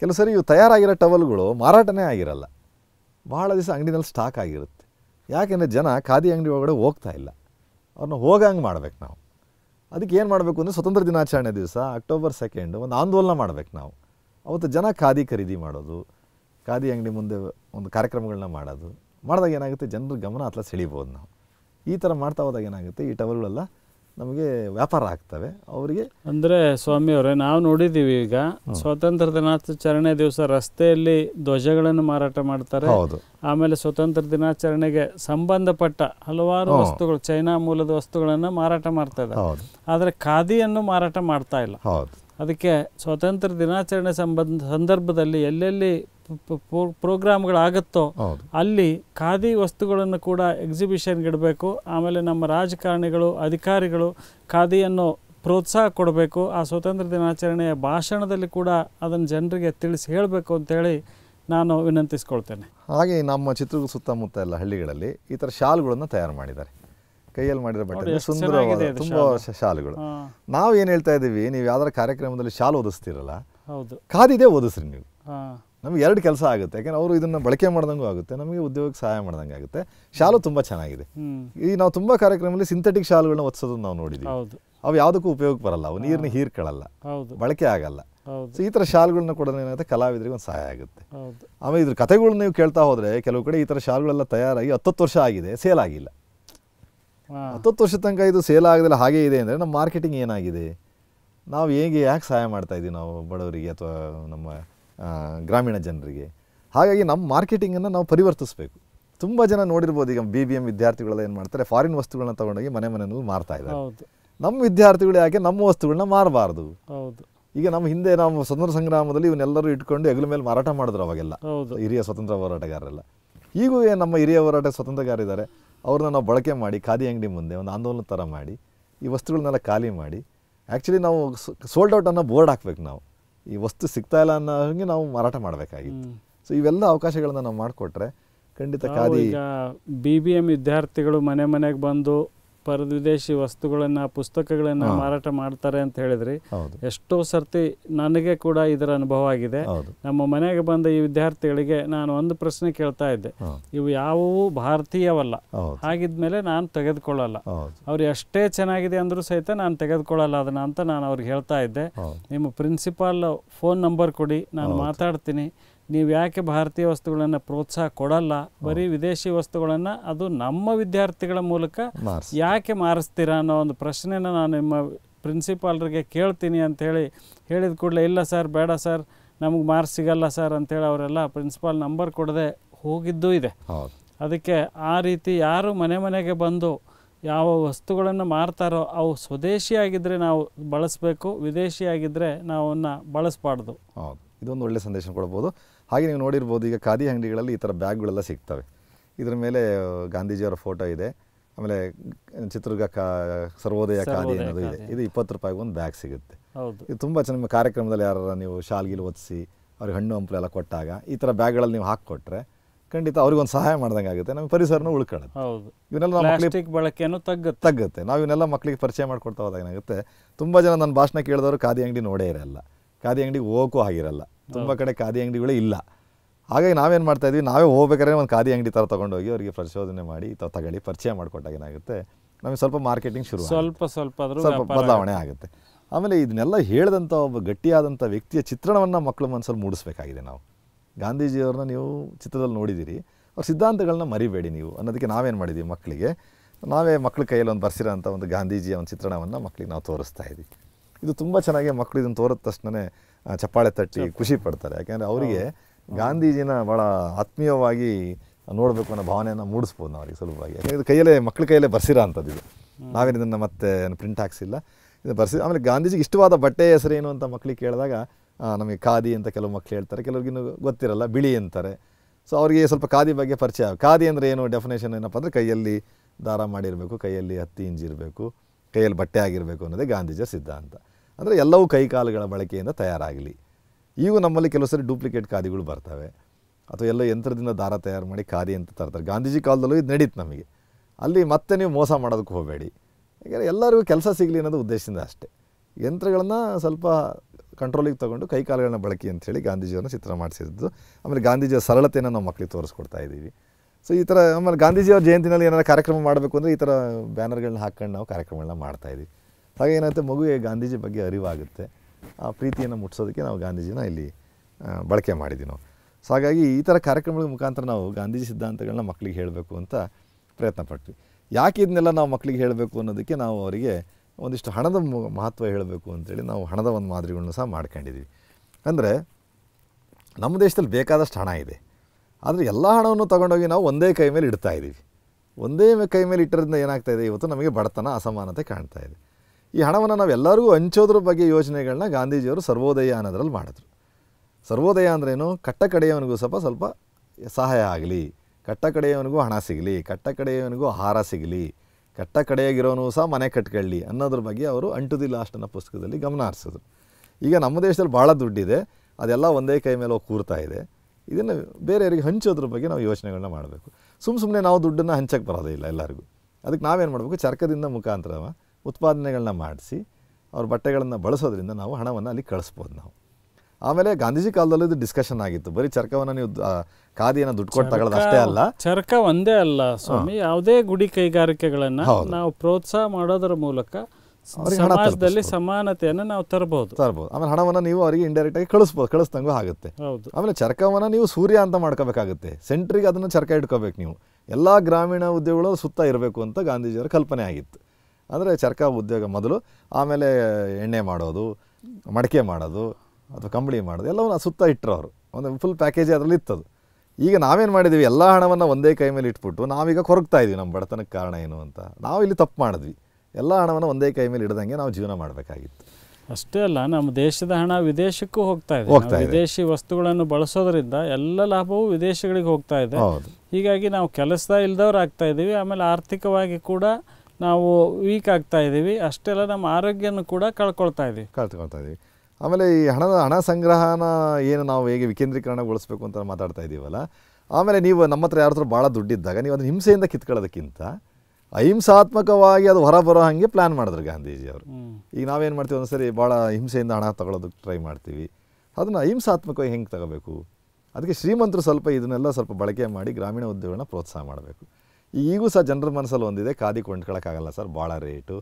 ಕೆಲವು ಸರಿ ಇವು ತಯಾರಾಗಿರೋ ಟವಲ್ಗಳು ಮಾರಾಟನೇ ಆಗಿರಲ್ಲ ಭಾಳ ದಿವಸ ಅಂಗಡಿನಲ್ಲಿ ಸ್ಟಾಕ್ ಆಗಿರುತ್ತೆ ಯಾಕೆಂದರೆ ಜನ ಖಾದಿ ಅಂಗಡಿ ಒಳಗಡೆ ಹೋಗ್ತಾ ಇಲ್ಲ ಅವ್ರನ್ನ ಹೋಗಂಗೆ ಮಾಡ್ಬೇಕು ನಾವು ಅದಕ್ಕೆ ಏನು ಮಾಡಬೇಕು ಅಂದರೆ ಸ್ವತಂತ್ರ ದಿನಾಚರಣೆ ದಿವಸ ಅಕ್ಟೋಬರ್ ಸೆಕೆಂಡ್ ಒಂದು ಆಂದೋಲನ ಮಾಡ್ಬೇಕು ನಾವು ಅವತ್ತು ಜನ ಖಾದಿ ಖರೀದಿ ಮಾಡೋದು ಖಾದಿ ಅಂಗಡಿ ಮುಂದೆ ಒಂದು ಕಾರ್ಯಕ್ರಮಗಳನ್ನ ಮಾಡೋದು ಮಾಡಿದಾಗ ಏನಾಗುತ್ತೆ ಜನರ ಗಮನ ಅತ್ಲ ಸೆಳಿಬೋದು ನಾವು ಈ ಥರ ಮಾಡ್ತಾ ಹೋದಾಗ ಏನಾಗುತ್ತೆ ಈ ಟವಲ್ಗಳೆಲ್ಲ ನಮಗೆ ವ್ಯಾಪಾರ ಆಗ್ತವೆ ಅವರಿಗೆ ಅಂದರೆ ಅವರೇ ನಾವು ನೋಡಿದ್ದೀವಿ ಈಗ ಸ್ವಾತಂತ್ರ್ಯ ದಿನಾಚರಣೆ ದಿವಸ ರಸ್ತೆಯಲ್ಲಿ ಧ್ವಜಗಳನ್ನು ಮಾರಾಟ ಮಾಡ್ತಾರೆ ಹೌದು ಆಮೇಲೆ ಸ್ವತಂತ್ರ ದಿನಾಚರಣೆಗೆ ಸಂಬಂಧಪಟ್ಟ ಹಲವಾರು ವಸ್ತುಗಳು ಚೈನಾ ಮೂಲದ ವಸ್ತುಗಳನ್ನು ಮಾರಾಟ ಮಾಡ್ತಾ ಇದ್ದಾರೆ ಆದರೆ ಖಾದಿಯನ್ನು ಮಾರಾಟ ಮಾಡ್ತಾ ಇಲ್ಲ ಹೌದು ಅದಕ್ಕೆ ಸ್ವಾತಂತ್ರ್ಯ ದಿನಾಚರಣೆ ಸಂಬಂಧ ಸಂದರ್ಭದಲ್ಲಿ ಎಲ್ಲೆಲ್ಲಿ ಪ್ರೋಗ್ರಾಮ್ಗಳಾಗತ್ತೋ ಅಲ್ಲಿ ಖಾದಿ ವಸ್ತುಗಳನ್ನು ಕೂಡ ಎಕ್ಸಿಬಿಷನ್ಗೆ ಇಡಬೇಕು ಆಮೇಲೆ ನಮ್ಮ ರಾಜಕಾರಣಿಗಳು ಅಧಿಕಾರಿಗಳು ಖಾದಿಯನ್ನು ಪ್ರೋತ್ಸಾಹ ಕೊಡಬೇಕು ಆ ಸ್ವಾತಂತ್ರ್ಯ ದಿನಾಚರಣೆಯ ಭಾಷಣದಲ್ಲಿ ಕೂಡ ಅದನ್ನು ಜನರಿಗೆ ತಿಳಿಸಿ ಹೇಳಬೇಕು ಅಂತೇಳಿ ನಾನು ವಿನಂತಿಸ್ಕೊಳ್ತೇನೆ ಹಾಗೆ ನಮ್ಮ ಚಿತ್ರದುರ್ಗ ಸುತ್ತಮುತ್ತ ಎಲ್ಲ ಹಳ್ಳಿಗಳಲ್ಲಿ ಈ ಥರ ಶಾಲ್ಗಳನ್ನು ತಯಾರು ಮಾಡಿದ್ದಾರೆ ಕೈಯಲ್ಲಿ ಮಾಡಿರೋ ಬಟ್ಟೆ ಸುಂದರವಾದ ತುಂಬಾ ಶಾಲುಗಳು ನಾವು ಏನ್ ಹೇಳ್ತಾ ಇದೀವಿ ನೀವು ಯಾವ್ದಾರ ಕಾರ್ಯಕ್ರಮದಲ್ಲಿ ಶಾಲು ಓದಿಸ್ತಿರಲ್ಲ ಕಾದಿದೆ ಓದಿಸ್ರಿ ನೀವು ನಮ್ಗೆ ಎರಡು ಕೆಲಸ ಆಗುತ್ತೆ ಯಾಕಂದ್ರೆ ಅವರು ಇದನ್ನ ಬಳಕೆ ಮಾಡ್ದಂಗೂ ಆಗುತ್ತೆ ನಮಗೆ ಉದ್ಯೋಗಕ್ಕೆ ಸಹಾಯ ಮಾಡ್ದಂಗೆ ಆಗುತ್ತೆ ಶಾಲು ತುಂಬಾ ಚೆನ್ನಾಗಿದೆ ಈ ನಾವು ತುಂಬಾ ಕಾರ್ಯಕ್ರಮದಲ್ಲಿ ಸಿಂಥೆಟಿಕ್ ಶಾಲುಗಳನ್ನ ಒದಿಸೋದನ್ನ ನಾವು ನೋಡಿದ್ವಿ ಅವು ಯಾವುದಕ್ಕೂ ಉಪಯೋಗ ಬರಲ್ಲ ಅವು ನೀರನ್ನ ಹೀರ್ಕೊಳ್ಳಲ್ಲ ಬಳಕೆ ಆಗಲ್ಲ ಈ ತರ ಶಾಲ್ಗಳನ್ನ ಕೂಡ ಏನಾಗುತ್ತೆ ಕಲಾವಿದರಿಗೆ ಒಂದು ಸಹಾಯ ಆಗುತ್ತೆ ಆಮೇಲೆ ಇದ್ರ ಕಥೆಗಳನ್ನ ನೀವು ಕೇಳ್ತಾ ಹೋದ್ರೆ ಕೆಲವು ಕಡೆ ಈ ತರ ಶಾಲ್ಗಳೆಲ್ಲ ತಯಾರಾಗಿ ಹತ್ತತ್ತು ವರ್ಷ ಆಗಿದೆ ಸೇಲ್ ಆಗಿಲ್ಲ ಹತ್ತತ್ತು ವರ್ಷ ತನಕ ಇದು ಸೇಲ್ ಆಗದಿಲ್ಲ ಹಾಗೆ ಇದೆ ಅಂದರೆ ನಮ್ಮ ಮಾರ್ಕೆಟಿಂಗ್ ಏನಾಗಿದೆ ನಾವು ಹೇಗೆ ಯಾಕೆ ಸಹಾಯ ಮಾಡ್ತಾ ಇದ್ದೀವಿ ನಾವು ಬಡವರಿಗೆ ಅಥವಾ ನಮ್ಮ ಗ್ರಾಮೀಣ ಜನರಿಗೆ ಹಾಗಾಗಿ ನಮ್ಮ ಮಾರ್ಕೆಟಿಂಗನ್ನು ನಾವು ಪರಿವರ್ತಿಸಬೇಕು ತುಂಬ ಜನ ನೋಡಿರ್ಬೋದು ಈಗ ಬಿ ಬಿ ಎಮ್ ವಿದ್ಯಾರ್ಥಿಗಳೆಲ್ಲ ಏನು ಮಾಡ್ತಾರೆ ಫಾರಿನ್ ವಸ್ತುಗಳನ್ನ ತೊಗೊಂಡೋಗಿ ಮನೆ ಮನೆಯಲ್ಲಿ ಮಾರ್ತಾ ಇದ್ದಾರೆ ನಮ್ಮ ವಿದ್ಯಾರ್ಥಿಗಳು ಯಾಕೆ ನಮ್ಮ ವಸ್ತುಗಳನ್ನ ಮಾರಬಾರ್ದು ಹೌದು ಈಗ ನಮ್ಮ ಹಿಂದೆ ನಾವು ಸ್ವತಂತ್ರ ಸಂಗ್ರಾಮದಲ್ಲಿ ಇವನ್ನೆಲ್ಲರೂ ಇಟ್ಕೊಂಡು ಹೆಗಲ ಮೇಲೆ ಮಾರಾಟ ಮಾಡಿದ್ರು ಅವಾಗೆಲ್ಲ ಹಿರಿಯ ಸ್ವತಂತ್ರ ಹೋರಾಟಗಾರರೆಲ್ಲ ಈಗೂ ನಮ್ಮ ಹಿರಿಯ ಹೋರಾಟ ಇದ್ದಾರೆ ಅವ್ರನ್ನ ನಾವು ಬಳಕೆ ಮಾಡಿ ಖಾದಿ ಅಂಗಡಿ ಮುಂದೆ ಒಂದು ಆಂದೋಲನ ಥರ ಮಾಡಿ ಈ ವಸ್ತುಗಳನ್ನೆಲ್ಲ ಖಾಲಿ ಮಾಡಿ ಆ್ಯಕ್ಚುಲಿ ನಾವು ಸೋಲ್ಡ್ ಔಟ್ ಅನ್ನೋ ಬೋರ್ಡ್ ಹಾಕ್ಬೇಕು ನಾವು ಈ ವಸ್ತು ಸಿಗ್ತಾ ಇಲ್ಲ ಅನ್ನೋ ಹಂಗೆ ನಾವು ಮಾರಾಟ ಮಾಡಬೇಕಾಗಿತ್ತು ಸೊ ಇವೆಲ್ಲ ಅವಕಾಶಗಳನ್ನ ನಾವು ಮಾಡಿಕೊಟ್ರೆ ಖಂಡಿತ ಖಾದಿ ಬಿ ಬಿ ಎಮ್ ವಿದ್ಯಾರ್ಥಿಗಳು ಮನೆ ಮನೆಗೆ ಬಂದು ಪರವಿದೇಶಿ ವಸ್ತುಗಳನ್ನ ಪುಸ್ತಕಗಳನ್ನ ಮಾರಾಟ ಮಾಡ್ತಾರೆ ಅಂತ ಹೇಳಿದ್ರಿ ಎಷ್ಟೋ ಸರ್ತಿ ನನಗೆ ಕೂಡ ಇದರ ಅನುಭವ ಆಗಿದೆ ನಮ್ಮ ಮನೆಗೆ ಬಂದ ಈ ವಿದ್ಯಾರ್ಥಿಗಳಿಗೆ ನಾನು ಒಂದು ಪ್ರಶ್ನೆ ಕೇಳ್ತಾ ಇದ್ದೆ ಇವು ಯಾವುವು ಭಾರತೀಯವಲ್ಲ ಹಾಗಿದ್ಮೇಲೆ ನಾನು ತೆಗೆದುಕೊಳ್ಳಲ್ಲ ಅವ್ರು ಎಷ್ಟೇ ಚೆನ್ನಾಗಿದೆ ಅಂದ್ರೂ ಸಹಿತ ನಾನು ತೆಗೆದುಕೊಳ್ಳಲ್ಲ ಅದನ್ನ ಅಂತ ನಾನು ಅವ್ರಿಗೆ ಹೇಳ್ತಾ ಇದ್ದೆ ನಿಮ್ಮ ಪ್ರಿನ್ಸಿಪಾಲ್ ಫೋನ್ ನಂಬರ್ ಕೊಡಿ ನಾನು ಮಾತಾಡ್ತೀನಿ ನೀವು ಯಾಕೆ ಭಾರತೀಯ ವಸ್ತುಗಳನ್ನು ಪ್ರೋತ್ಸಾಹ ಕೊಡಲ್ಲ ಬರೀ ವಿದೇಶಿ ವಸ್ತುಗಳನ್ನು ಅದು ನಮ್ಮ ವಿದ್ಯಾರ್ಥಿಗಳ ಮೂಲಕ ಯಾಕೆ ಮಾರಿಸ್ತೀರಾ ಅನ್ನೋ ಒಂದು ಪ್ರಶ್ನೆನ ನಾನು ನಿಮ್ಮ ಪ್ರಿನ್ಸಿಪಾಲ್ರಿಗೆ ಕೇಳ್ತೀನಿ ಅಂಥೇಳಿ ಹೇಳಿದ ಕೂಡಲೇ ಇಲ್ಲ ಸರ್ ಬೇಡ ಸರ್ ನಮಗೆ ಮಾರ್ಕ್ಸ್ ಸಿಗಲ್ಲ ಸರ್ ಅಂತೇಳಿ ಅವರೆಲ್ಲ ಪ್ರಿನ್ಸಿಪಾಲ್ ನಂಬರ್ ಕೊಡದೆ ಹೋಗಿದ್ದೂ ಇದೆ ಅದಕ್ಕೆ ಆ ರೀತಿ ಯಾರು ಮನೆ ಮನೆಗೆ ಬಂದು ಯಾವ ವಸ್ತುಗಳನ್ನು ಮಾರ್ತಾರೋ ಅವು ಸ್ವದೇಶಿಯಾಗಿದ್ದರೆ ನಾವು ಬಳಸಬೇಕು ವಿದೇಶಿಯಾಗಿದ್ದರೆ ನಾವುನ್ನ ಬಳಸಬಾರ್ದು ಹೌದು ಇದೊಂದು ಒಳ್ಳೆಯ ಸಂದೇಶ ಕೊಡ್ಬೋದು ಹಾಗೆ ನೀವು ನೋಡಿರ್ಬೋದು ಈಗ ಖಾದಿ ಅಂಗಡಿಗಳಲ್ಲಿ ಈ ಥರ ಬ್ಯಾಗ್ಗಳೆಲ್ಲ ಸಿಗ್ತವೆ ಇದ್ರ ಮೇಲೆ ಗಾಂಧೀಜಿಯವರ ಫೋಟೋ ಇದೆ ಆಮೇಲೆ ಚಿತ್ರದುರ್ಗ ಕಾ ಸರ್ವೋದಯ ಖಾದಿ ಅನ್ನೋದು ಇದೆ ಇದು ಇಪ್ಪತ್ತು ರೂಪಾಯಿಗೆ ಒಂದು ಬ್ಯಾಗ್ ಸಿಗುತ್ತೆ ಇದು ತುಂಬ ಚೆನ್ನಾಗಿ ಕಾರ್ಯಕ್ರಮದಲ್ಲಿ ಯಾರು ನೀವು ಶಾಲ್ಗಿಲ್ ಓದಿಸಿ ಅವ್ರಿಗೆ ಹಣ್ಣು ಹಂಪಲು ಎಲ್ಲ ಕೊಟ್ಟಾಗ ಈ ಥರ ಬ್ಯಾಗ್ಗಳಲ್ಲಿ ನೀವು ಹಾಕಿಕೊಟ್ರೆ ಖಂಡಿತ ಅವ್ರಿಗೊಂದು ಸಹಾಯ ಮಾಡ್ದಂಗೆ ಆಗುತ್ತೆ ನಮ್ಮ ಪರಿಸರನೂ ಉಳ್ಕೊಳ್ಳುತ್ತೆ ಇವನ್ನೆಲ್ಲ ಮಕ್ಕಳಿಗೆ ಬಳಕೆನೂ ತಗ್ಗುತ್ತೆ ತಗ್ಗುತ್ತೆ ನಾವು ಇವನ್ನೆಲ್ಲ ಮಕ್ಕಳಿಗೆ ಪರಿಚಯ ಮಾಡ್ಕೊಡ್ತಾ ಹೋದಾಗ ಏನಾಗುತ್ತೆ ತುಂಬ ಜನ ನನ್ನ ಭಾಷಣ ಕೇಳಿದವರು ಖಾದಿ ಅಂಗಡಿ ನೋಡೇ ಇರಲ್ಲ ಖಾದಿ ಅಂಗಡಿಗೆ ಹೋಗೋಕ್ಕೂ ಆಗಿರಲ್ಲ ತುಂಬ ಕಡೆ ಖಾದಿ ಅಂಗಡಿಗಳೇ ಇಲ್ಲ ಹಾಗಾಗಿ ನಾವೇನು ಮಾಡ್ತಾ ಇದ್ವಿ ನಾವೇ ಹೋಗ್ಬೇಕಾದ್ರೆ ಒಂದು ಖಾದಿ ಅಂಗಡಿ ಥರ ತೊಗೊಂಡೋಗಿ ಅವರಿಗೆ ಪರಿಶೋಧನೆ ಮಾಡಿ ತಗೊಳ್ಳಿ ಪರಿಚಯ ಮಾಡಿಕೊಟ್ಟಾಗ ಏನಾಗುತ್ತೆ ನಮಗೆ ಸ್ವಲ್ಪ ಮಾರ್ಕೆಟಿಂಗ್ ಶುರು ಸ್ವಲ್ಪ ಸ್ವಲ್ಪ ಸ್ವಲ್ಪ ಬದಲಾವಣೆ ಆಗುತ್ತೆ ಆಮೇಲೆ ಇದನ್ನೆಲ್ಲ ಹೇಳಿದಂಥ ಒಬ್ಬ ಗಟ್ಟಿಯಾದಂಥ ವ್ಯಕ್ತಿಯ ಚಿತ್ರಣವನ್ನು ಮಕ್ಕಳ ಮನಸ್ಸಲ್ಲಿ ಮೂಡಿಸ್ಬೇಕಾಗಿದೆ ನಾವು ಗಾಂಧೀಜಿಯವ್ರನ್ನ ನೀವು ಚಿತ್ರದಲ್ಲಿ ನೋಡಿದ್ದೀರಿ ಅವ್ರ ಸಿದ್ಧಾಂತಗಳನ್ನ ಮರಿಬೇಡಿ ನೀವು ಅನ್ನೋದಕ್ಕೆ ನಾವೇನು ಮಾಡಿದ್ದೀವಿ ಮಕ್ಕಳಿಗೆ ನಾವೇ ಮಕ್ಕಳ ಕೈಯಲ್ಲಿ ಒಂದು ಬರ್ಸಿರೋಂಥ ಒಂದು ಗಾಂಧೀಜಿಯ ಒಂದು ಚಿತ್ರಣವನ್ನು ಮಕ್ಕಳಿಗೆ ನಾವು ತೋರಿಸ್ತಾ ಇದ್ದೀವಿ ಇದು ತುಂಬ ಚೆನ್ನಾಗಿ ಮಕ್ಕಳು ಇದನ್ನು ತೋರಿದ ತಕ್ಷಣನೇ ಚಪ್ಪಾಳೆ ತಟ್ಟಿ ಖುಷಿ ಪಡ್ತಾರೆ ಯಾಕೆಂದರೆ ಅವರಿಗೆ ಗಾಂಧೀಜಿನ ಭಾಳ ಆತ್ಮೀಯವಾಗಿ ನೋಡಬೇಕು ಅನ್ನೋ ಭಾವನೆಯನ್ನು ಮೂಡಿಸ್ಬೋದು ನಾವು ಅವರಿಗೆ ಸುಲಭವಾಗಿ ಯಾಕೆಂದರೆ ಇದು ಕೈಯಲ್ಲೇ ಮಕ್ಕಳ ಕೈಯಲ್ಲೇ ಬರ್ಸಿರೋ ಇದು ನಾವೇನು ಇದನ್ನು ಮತ್ತೆ ಪ್ರಿಂಟ್ ಹಾಕ್ಸಿಲ್ಲ ಇದು ಬರ್ಸಿ ಆಮೇಲೆ ಗಾಂಧೀಜಿಗೆ ಇಷ್ಟವಾದ ಬಟ್ಟೆ ಹೆಸರೇನು ಅಂತ ಮಕ್ಕಳಿಗೆ ಕೇಳಿದಾಗ ನಮಗೆ ಖಾದಿ ಅಂತ ಕೆಲವು ಮಕ್ಕಳು ಹೇಳ್ತಾರೆ ಕೆಲವ್ರಿಗಿನ್ನೂ ಗೊತ್ತಿರಲ್ಲ ಬಿಳಿ ಅಂತಾರೆ ಸೊ ಅವರಿಗೆ ಸ್ವಲ್ಪ ಖಾದಿ ಬಗ್ಗೆ ಪರಿಚಯ ಖಾದಿ ಅಂದರೆ ಏನು ಡೆಫಿನೇಷನ್ ಏನಪ್ಪ ಅಂದರೆ ಕೈಯಲ್ಲಿ ದಾರ ಮಾಡಿರಬೇಕು ಕೈಯಲ್ಲಿ ಹತ್ತಿ ಇಂಜಿರಬೇಕು ಕೈಯಲ್ಲಿ ಬಟ್ಟೆ ಆಗಿರಬೇಕು ಅನ್ನೋದೇ ಗಾಂಧೀಜಿಯ ಸಿದ್ಧಾಂತ ಅಂದರೆ ಎಲ್ಲವೂ ಕೈಕಾಲುಗಳ ಬಳಕೆಯಿಂದ ತಯಾರಾಗಲಿ ಈಗೂ ನಮ್ಮಲ್ಲಿ ಕೆಲವು ಸರಿ ಡೂಪ್ಲಿಕೇಟ್ ಖಾದಿಗಳು ಬರ್ತವೆ ಅಥವಾ ಎಲ್ಲ ಯಂತ್ರದಿಂದ ದಾರ ತಯಾರು ಮಾಡಿ ಖಾದಿ ಅಂತ ತರ್ತಾರೆ ಗಾಂಧೀಜಿ ಕಾಲದಲ್ಲೂ ಇದು ನಡೀತು ನಮಗೆ ಅಲ್ಲಿ ಮತ್ತೆ ನೀವು ಮೋಸ ಮಾಡೋದಕ್ಕೆ ಹೋಗಬೇಡಿ ಯಾಕೆಂದರೆ ಎಲ್ಲರಿಗೂ ಕೆಲಸ ಸಿಗಲಿ ಅನ್ನೋದು ಉದ್ದೇಶದಿಂದ ಅಷ್ಟೇ ಯಂತ್ರಗಳನ್ನು ಸ್ವಲ್ಪ ಕಂಟ್ರೋಲಿಗೆ ತೊಗೊಂಡು ಕೈಕಾಲುಗಳನ್ನ ಬಳಕೆ ಅಂಥೇಳಿ ಗಾಂಧೀಜಿಯವರನ್ನ ಚಿತ್ರ ಮಾಡಿಸಿದ್ದು ಆಮೇಲೆ ಗಾಂಧೀಜಿಯ ಸರಳತೆಯನ್ನು ನಾವು ಮಕ್ಕಳಿಗೆ ತೋರಿಸ್ಕೊಡ್ತಾ ಇದ್ದೀವಿ ಸೊ ಈ ಥರ ಆಮೇಲೆ ಗಾಂಧೀಜಿಯವ್ರ ಜಯಂತಿನಲ್ಲಿ ಏನಾರ ಕಾರ್ಯಕ್ರಮ ಮಾಡಬೇಕು ಅಂದರೆ ಈ ಥರ ಬ್ಯಾನರ್ಗಳನ್ನ ಹಾಕ್ಕೊಂಡು ನಾವು ಕಾರ್ಯಕ್ರಮಗಳನ್ನ ಮಾಡ್ತಾಯಿದ್ದೀವಿ ಹಾಗೆ ಏನಾಗುತ್ತೆ ಮಗುವಿಗೆ ಗಾಂಧೀಜಿ ಬಗ್ಗೆ ಅರಿವಾಗುತ್ತೆ ಆ ಪ್ರೀತಿಯನ್ನು ಮುಟ್ಸೋದಕ್ಕೆ ನಾವು ಗಾಂಧೀಜಿನ ಇಲ್ಲಿ ಬಳಕೆ ಮಾಡಿದ್ವಿ ನಾವು ಸೊ ಹಾಗಾಗಿ ಈ ಥರ ಕಾರ್ಯಕ್ರಮಗಳ ಮುಖಾಂತರ ನಾವು ಗಾಂಧೀಜಿ ಸಿದ್ಧಾಂತಗಳನ್ನ ಮಕ್ಕಳಿಗೆ ಹೇಳಬೇಕು ಅಂತ ಪ್ರಯತ್ನ ಪಟ್ವಿ ಯಾಕೆ ಇದನ್ನೆಲ್ಲ ನಾವು ಮಕ್ಕಳಿಗೆ ಹೇಳಬೇಕು ಅನ್ನೋದಕ್ಕೆ ನಾವು ಅವರಿಗೆ ಒಂದಿಷ್ಟು ಹಣದ ಮಹತ್ವ ಹೇಳಬೇಕು ಅಂತೇಳಿ ನಾವು ಹಣದ ಒಂದು ಮಾದರಿಗಳ್ನ ಸಹ ಮಾಡ್ಕೊಂಡಿದ್ವಿ ಅಂದರೆ ನಮ್ಮ ದೇಶದಲ್ಲಿ ಬೇಕಾದಷ್ಟು ಹಣ ಇದೆ ಆದರೆ ಎಲ್ಲ ಹಣವನ್ನು ತೊಗೊಂಡೋಗಿ ನಾವು ಒಂದೇ ಕೈ ಮೇಲೆ ಇಡ್ತಾ ಇದ್ದೀವಿ ಒಂದೇ ಕೈ ಮೇಲೆ ಇಟ್ಟಿರೋದ್ರಿಂದ ಏನಾಗ್ತಾಯಿದೆ ಇವತ್ತು ನಮಗೆ ಬಡತನ ಅಸಮಾನತೆ ಕಾಣ್ತಾ ಇದೆ ಈ ಹಣವನ್ನು ನಾವೆಲ್ಲರಿಗೂ ಹಂಚೋದ್ರ ಬಗ್ಗೆ ಯೋಜನೆಗಳನ್ನ ಗಾಂಧೀಜಿಯವರು ಸರ್ವೋದಯ ಅನ್ನೋದ್ರಲ್ಲಿ ಮಾಡಿದ್ರು ಸರ್ವೋದಯ ಅಂದ್ರೇನು ಕಟ್ಟ ಕಡೆಯವನಿಗೂ ಸ್ವಲ್ಪ ಸ್ವಲ್ಪ ಸಹಾಯ ಆಗಲಿ ಕಟ್ಟ ಕಡೆಯವನಿಗೂ ಹಣ ಸಿಗಲಿ ಕಟ್ಟ ಕಡೆಯವನಿಗೂ ಆಹಾರ ಸಿಗಲಿ ಕಟ್ಟ ಕಡೆಯಾಗಿರೋನು ಸಹ ಮನೆ ಕಟ್ಕೊಳ್ಳಿ ಅನ್ನೋದ್ರ ಬಗ್ಗೆ ಅವರು ಅಂಟುದಿ ಲಾಸ್ಟ್ ಅನ್ನೋ ಪುಸ್ತಕದಲ್ಲಿ ಗಮನ ಹರಿಸಿದ್ರು ಈಗ ನಮ್ಮ ದೇಶದಲ್ಲಿ ಭಾಳ ದುಡ್ಡಿದೆ ಅದೆಲ್ಲ ಒಂದೇ ಕೈ ಮೇಲೆ ಹೋಗಿ ಕೂರ್ತಾ ಇದೆ ಇದನ್ನು ಬೇರೆಯವರಿಗೆ ಹಂಚೋದ್ರ ಬಗ್ಗೆ ನಾವು ಯೋಚನೆಗಳನ್ನ ಮಾಡಬೇಕು ಸುಮ್ಮ ಸುಮ್ಮನೆ ನಾವು ದುಡ್ಡನ್ನು ಹಂಚಕ್ಕೆ ಬರೋದೇ ಇಲ್ಲ ಎಲ್ಲರಿಗೂ ಅದಕ್ಕೆ ನಾವೇನು ಮಾಡಬೇಕು ಚರ್ಕದಿಂದ ಮುಖಾಂತರವ ಉತ್ಪಾದನೆಗಳನ್ನ ಮಾಡಿಸಿ ಅವ್ರ ಬಟ್ಟೆಗಳನ್ನು ಬಳಸೋದ್ರಿಂದ ನಾವು ಹಣವನ್ನು ಅಲ್ಲಿ ಕಳಿಸ್ಬೋದು ನಾವು ಆಮೇಲೆ ಗಾಂಧೀಜಿ ಕಾಲದಲ್ಲೂ ಇದು ಡಿಸ್ಕಷನ್ ಆಗಿತ್ತು ಬರೀ ಚರ್ಕವನ್ನು ನೀವು ಖಾದಿಯನ್ನು ದುಡ್ಡು ಕೊಟ್ಟು ತಗೊಳ್ಳೋದು ಅಷ್ಟೇ ಅಲ್ಲ ಚರ್ಕ ಒಂದೇ ಅಲ್ಲ ಸ್ವಾಮಿ ಯಾವುದೇ ಗುಡಿ ಕೈಗಾರಿಕೆಗಳನ್ನು ನಾವು ಪ್ರೋತ್ಸಾಹ ಮಾಡೋದ್ರ ಮೂಲಕ ಸಮಾಜದಲ್ಲಿ ಸಮಾನತೆಯನ್ನು ನಾವು ತರಬಹುದು ತರಬಹುದು ಆಮೇಲೆ ಹಣವನ್ನು ನೀವು ಅವರಿಗೆ ಇಂಡೈರೆಕ್ಟ್ ಆಗಿ ಕಳಿಸ್ಬೋದು ಕಳಿಸ್ದಂಗೂ ಆಗುತ್ತೆ ಆಮೇಲೆ ಚರ್ಕವನ್ನು ನೀವು ಸೂರ್ಯ ಅಂತ ಮಾಡ್ಕೋಬೇಕಾಗುತ್ತೆ ಸೆಂಟ್ರಿಗೆ ಅದನ್ನು ಚರ್ಕ ಇಟ್ಕೋಬೇಕು ನೀವು ಎಲ್ಲ ಗ್ರಾಮೀಣ ಉದ್ಯೋಗಗಳು ಸುತ್ತ ಇರಬೇಕು ಅಂತ ಗಾಂಧೀಜಿಯವರ ಕಲ್ಪನೆ ಆಗಿತ್ತು ಅಂದರೆ ಚರ್ಕ ಉದ್ಯೋಗ ಮೊದಲು ಆಮೇಲೆ ಎಣ್ಣೆ ಮಾಡೋದು ಮಡಕೆ ಮಾಡೋದು ಅಥವಾ ಕಂಬಳಿ ಮಾಡೋದು ಎಲ್ಲವನ್ನು ಸುತ್ತ ಇಟ್ಟರು ಅವರು ಒಂದು ಫುಲ್ ಪ್ಯಾಕೇಜ್ ಅದರಲ್ಲಿ ಇತ್ತದು ಈಗ ನಾವೇನು ಮಾಡಿದ್ದೀವಿ ಎಲ್ಲ ಹಣವನ್ನು ಒಂದೇ ಕೈ ಮೇಲೆ ಇಟ್ಬಿಟ್ಟು ನಾವೀಗ ಕೊರಗ್ತಾ ಇದ್ದೀವಿ ನಮ್ಮ ಬಡತನಕ್ಕೆ ಕಾರಣ ಏನು ಅಂತ ನಾವು ಇಲ್ಲಿ ತಪ್ಪು ಮಾಡಿದ್ವಿ ಎಲ್ಲ ಹಣವನ್ನು ಒಂದೇ ಕೈ ಮೇಲೆ ಇಡದಂಗೆ ನಾವು ಜೀವನ ಮಾಡಬೇಕಾಗಿತ್ತು ಅಷ್ಟೇ ಅಲ್ಲ ನಮ್ಮ ದೇಶದ ಹಣ ವಿದೇಶಕ್ಕೂ ಹೋಗ್ತಾ ಇದೆ ವಿದೇಶಿ ವಸ್ತುಗಳನ್ನು ಬಳಸೋದ್ರಿಂದ ಎಲ್ಲ ಲಾಭವೂ ವಿದೇಶಗಳಿಗೆ ಹೋಗ್ತಾ ಇದೆ ಹೀಗಾಗಿ ನಾವು ಕೆಲಸ ಇಲ್ದವ್ರು ಆಗ್ತಾ ಇದ್ದೀವಿ ಆಮೇಲೆ ಆರ್ಥಿಕವಾಗಿ ಕೂಡ ನಾವು ವೀಕ್ ಆಗ್ತಾ ಇದ್ದೀವಿ ಅಷ್ಟೆಲ್ಲ ನಮ್ಮ ಆರೋಗ್ಯನೂ ಕೂಡ ಕಳ್ಕೊಳ್ತಾ ಇದ್ದೀವಿ ಕಳ್ಕೊಳ್ತಾ ಇದ್ದೀವಿ ಆಮೇಲೆ ಈ ಹಣದ ಹಣ ಸಂಗ್ರಹನ ಏನು ನಾವು ಹೇಗೆ ವಿಕೇಂದ್ರೀಕರಣಗೊಳಿಸಬೇಕು ಅಂತ ಮಾತಾಡ್ತಾ ಇದ್ದೀವಲ್ಲ ಆಮೇಲೆ ನೀವು ನಮ್ಮ ಹತ್ರ ಯಾರ ಭಾಳ ದುಡ್ಡಿದ್ದಾಗ ನೀವು ಅದನ್ನು ಹಿಂಸೆಯಿಂದ ಕಿತ್ಕೊಳ್ಳೋದಕ್ಕಿಂತ ಅಹಿಂಸಾತ್ಮಕವಾಗಿ ಅದು ಬರೋ ಹಾಗೆ ಪ್ಲ್ಯಾನ್ ಮಾಡಿದ್ರು ಅವರು ಈಗ ನಾವೇನು ಮಾಡ್ತೀವಿ ಒಂದ್ಸರಿ ಭಾಳ ಹಿಂಸೆಯಿಂದ ಹಣ ತಗೊಳ್ಳೋದಕ್ಕೆ ಟ್ರೈ ಮಾಡ್ತೀವಿ ಅದನ್ನು ಅಹಿಂಸಾತ್ಮಕವಾಗಿ ಹೆಂಗೆ ತಗೋಬೇಕು ಅದಕ್ಕೆ ಶ್ರೀಮಂತರು ಸ್ವಲ್ಪ ಇದನ್ನೆಲ್ಲ ಸ್ವಲ್ಪ ಬಳಕೆ ಮಾಡಿ ಗ್ರಾಮೀಣ ಉದ್ಯೋಗನ ಪ್ರೋತ್ಸಾಹ ಮಾಡಬೇಕು ಈಗೂ ಸಹ ಜನರ ಮನಸ್ಸಲ್ಲಿ ಒಂದಿದೆ ಖಾದಿ ಕೊಂಡ್ಕೊಳ್ಳೋಕ್ಕಾಗಲ್ಲ ಸರ್ ಭಾಳ ರೇಟು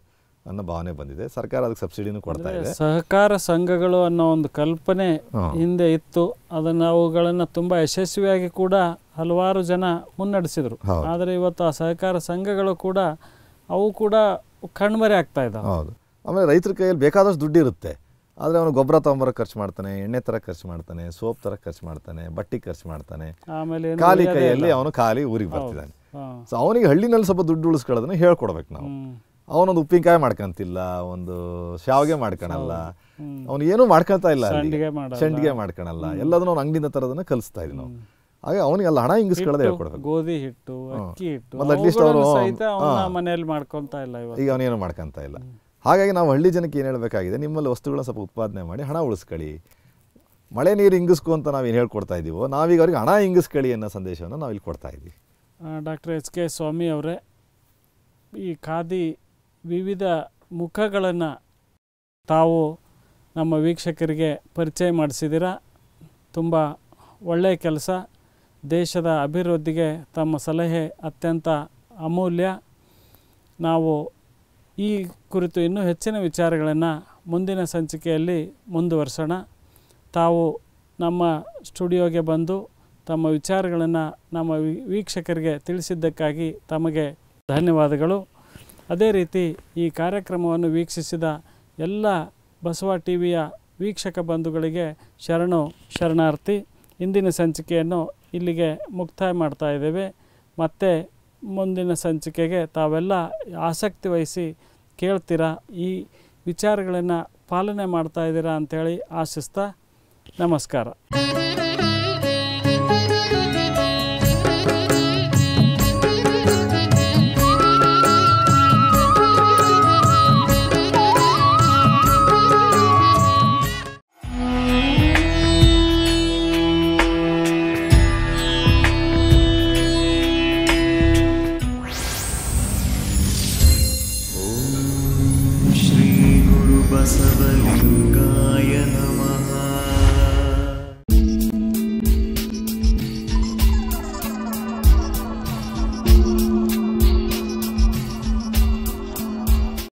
ಅನ್ನೋ ಭಾವನೆ ಬಂದಿದೆ ಸರ್ಕಾರ ಅದಕ್ಕೆ ಸಬ್ಸಿಡಿನೂ ಕೊಡ್ತಾ ಇದೆ ಸಹಕಾರ ಸಂಘಗಳು ಅನ್ನೋ ಒಂದು ಕಲ್ಪನೆ ಹಿಂದೆ ಇತ್ತು ಅದನ್ನು ಅವುಗಳನ್ನು ತುಂಬ ಯಶಸ್ವಿಯಾಗಿ ಕೂಡ ಹಲವಾರು ಜನ ಮುನ್ನಡೆಸಿದರು ಆದರೆ ಇವತ್ತು ಆ ಸಹಕಾರ ಸಂಘಗಳು ಕೂಡ ಅವು ಕೂಡ ಕಣ್ಮರೆ ಆಗ್ತಾ ಇದ್ದಾವೆ ಹೌದು ಆಮೇಲೆ ರೈತರ ಕೈಯಲ್ಲಿ ಬೇಕಾದಷ್ಟು ದುಡ್ಡು ಇರುತ್ತೆ ಆದರೆ ಅವನು ಗೊಬ್ಬರ ತೊಂಬರ ಖರ್ಚು ಮಾಡ್ತಾನೆ ಎಣ್ಣೆ ತರ ಖರ್ಚು ಮಾಡ್ತಾನೆ ಸೋಪ್ ತರ ಖರ್ಚು ಮಾಡ್ತಾನೆ ಬಟ್ಟೆ ಖರ್ಚು ಮಾಡ್ತಾನೆ ಖಾಲಿ ಕೈಯಲ್ಲಿ ಅವನು ಖಾಲಿ ಊರಿಗೆ ಬರ್ತಿದ್ದಾನೆ ಸೊ ಅವನಿಗೆ ಹಳ್ಳಿನಲ್ಲಿ ಸ್ವಲ್ಪ ದುಡ್ಡು ಉಳಿಸ್ಕೊಳ್ಳೋದನ್ನ ಹೇಳ್ಕೊಡ್ಬೇಕು ನಾವು ಅವನೊಂದು ಉಪ್ಪಿನಕಾಯಿ ಮಾಡ್ಕೊಂತಿಲ್ಲ ಒಂದು ಶಾವಿಗೆ ಮಾಡ್ಕೊಳಲ್ಲ ಅವನು ಏನೂ ಮಾಡ್ಕೊಳ್ತಾ ಇಲ್ಲ ಶೆಂಡಿಗೆ ಮಾಡ್ಕೊಳಲ್ಲ ಎಲ್ಲದನ್ನ ಅವ್ನು ಅಂಗಡಿಯಿಂದ ತರೋದನ್ನ ಕಲಿಸ್ತಾ ಇದ್ವಿ ನಾವು ಹಾಗೆ ಅವನಿಗೆ ಅಲ್ಲ ಹಣ ಹಿಂಗಿಸ್ಕೊಳ್ಳೋದೇ ಹೇಳ್ಕೊಡ್ಬೇಕು ಗೋಧಿ ಹಿಟ್ಟು ಅಕ್ಕಿ ಹಿಟ್ಟು ಅಟ್ಲೀಸ್ಟ್ ಅವನು ಮನೆಯಲ್ಲಿ ಇಲ್ಲ ಈಗ ಅವನೇನು ಮಾಡ್ಕೊಂತ ಇಲ್ಲ ಹಾಗಾಗಿ ನಾವು ಹಳ್ಳಿ ಜನಕ್ಕೆ ಏನು ಹೇಳಬೇಕಾಗಿದೆ ನಿಮ್ಮಲ್ಲಿ ವಸ್ತುಗಳನ್ನ ಸ್ವಲ್ಪ ಉತ್ಪಾದನೆ ಮಾಡಿ ಹಣ ಉಳಿಸ್ಕೊಳ್ಳಿ ಮಳೆ ನೀರು ಹಿಂಗಿಸ್ಕೊ ಅಂತ ನಾವು ಏನು ಹೇಳ್ಕೊಡ್ತಾ ಇದ್ದೀವೋ ನಾವೀಗ ಅವ್ರಿಗೆ ಹಣ ಇಂಗಿಸ್ಕೊಳ್ಳಿ ಅನ್ನೋ ಸಂದೇಶವನ್ನು ನಾವು ಇಲ್ಲಿ ಕೊಡ್ತಾ ಇದ್ದೀವಿ ಡಾಕ್ಟರ್ ಎಚ್ ಕೆ ಸ್ವಾಮಿ ಅವರೇ ಈ ಖಾದಿ ವಿವಿಧ ಮುಖಗಳನ್ನು ತಾವು ನಮ್ಮ ವೀಕ್ಷಕರಿಗೆ ಪರಿಚಯ ಮಾಡಿಸಿದಿರ ತುಂಬ ಒಳ್ಳೆಯ ಕೆಲಸ ದೇಶದ ಅಭಿವೃದ್ಧಿಗೆ ತಮ್ಮ ಸಲಹೆ ಅತ್ಯಂತ ಅಮೂಲ್ಯ ನಾವು ಈ ಕುರಿತು ಇನ್ನೂ ಹೆಚ್ಚಿನ ವಿಚಾರಗಳನ್ನು ಮುಂದಿನ ಸಂಚಿಕೆಯಲ್ಲಿ ಮುಂದುವರ್ಸೋಣ ತಾವು ನಮ್ಮ ಸ್ಟುಡಿಯೋಗೆ ಬಂದು ತಮ್ಮ ವಿಚಾರಗಳನ್ನು ನಮ್ಮ ವೀಕ್ಷಕರಿಗೆ ತಿಳಿಸಿದ್ದಕ್ಕಾಗಿ ತಮಗೆ ಧನ್ಯವಾದಗಳು ಅದೇ ರೀತಿ ಈ ಕಾರ್ಯಕ್ರಮವನ್ನು ವೀಕ್ಷಿಸಿದ ಎಲ್ಲ ಬಸವ ಟಿ ವಿಯ ವೀಕ್ಷಕ ಬಂಧುಗಳಿಗೆ ಶರಣು ಶರಣಾರ್ಥಿ ಇಂದಿನ ಸಂಚಿಕೆಯನ್ನು ಇಲ್ಲಿಗೆ ಮುಕ್ತಾಯ ಮಾಡ್ತಾ ಇದ್ದೇವೆ ಮತ್ತು ಮುಂದಿನ ಸಂಚಿಕೆಗೆ ತಾವೆಲ್ಲ ಆಸಕ್ತಿ ವಹಿಸಿ ಕೇಳ್ತೀರಾ ಈ ವಿಚಾರಗಳನ್ನು ಪಾಲನೆ ಮಾಡ್ತಾ ಇದ್ದೀರಾ ಅಂಥೇಳಿ ಆಶಿಸ್ತಾ ನಮಸ್ಕಾರ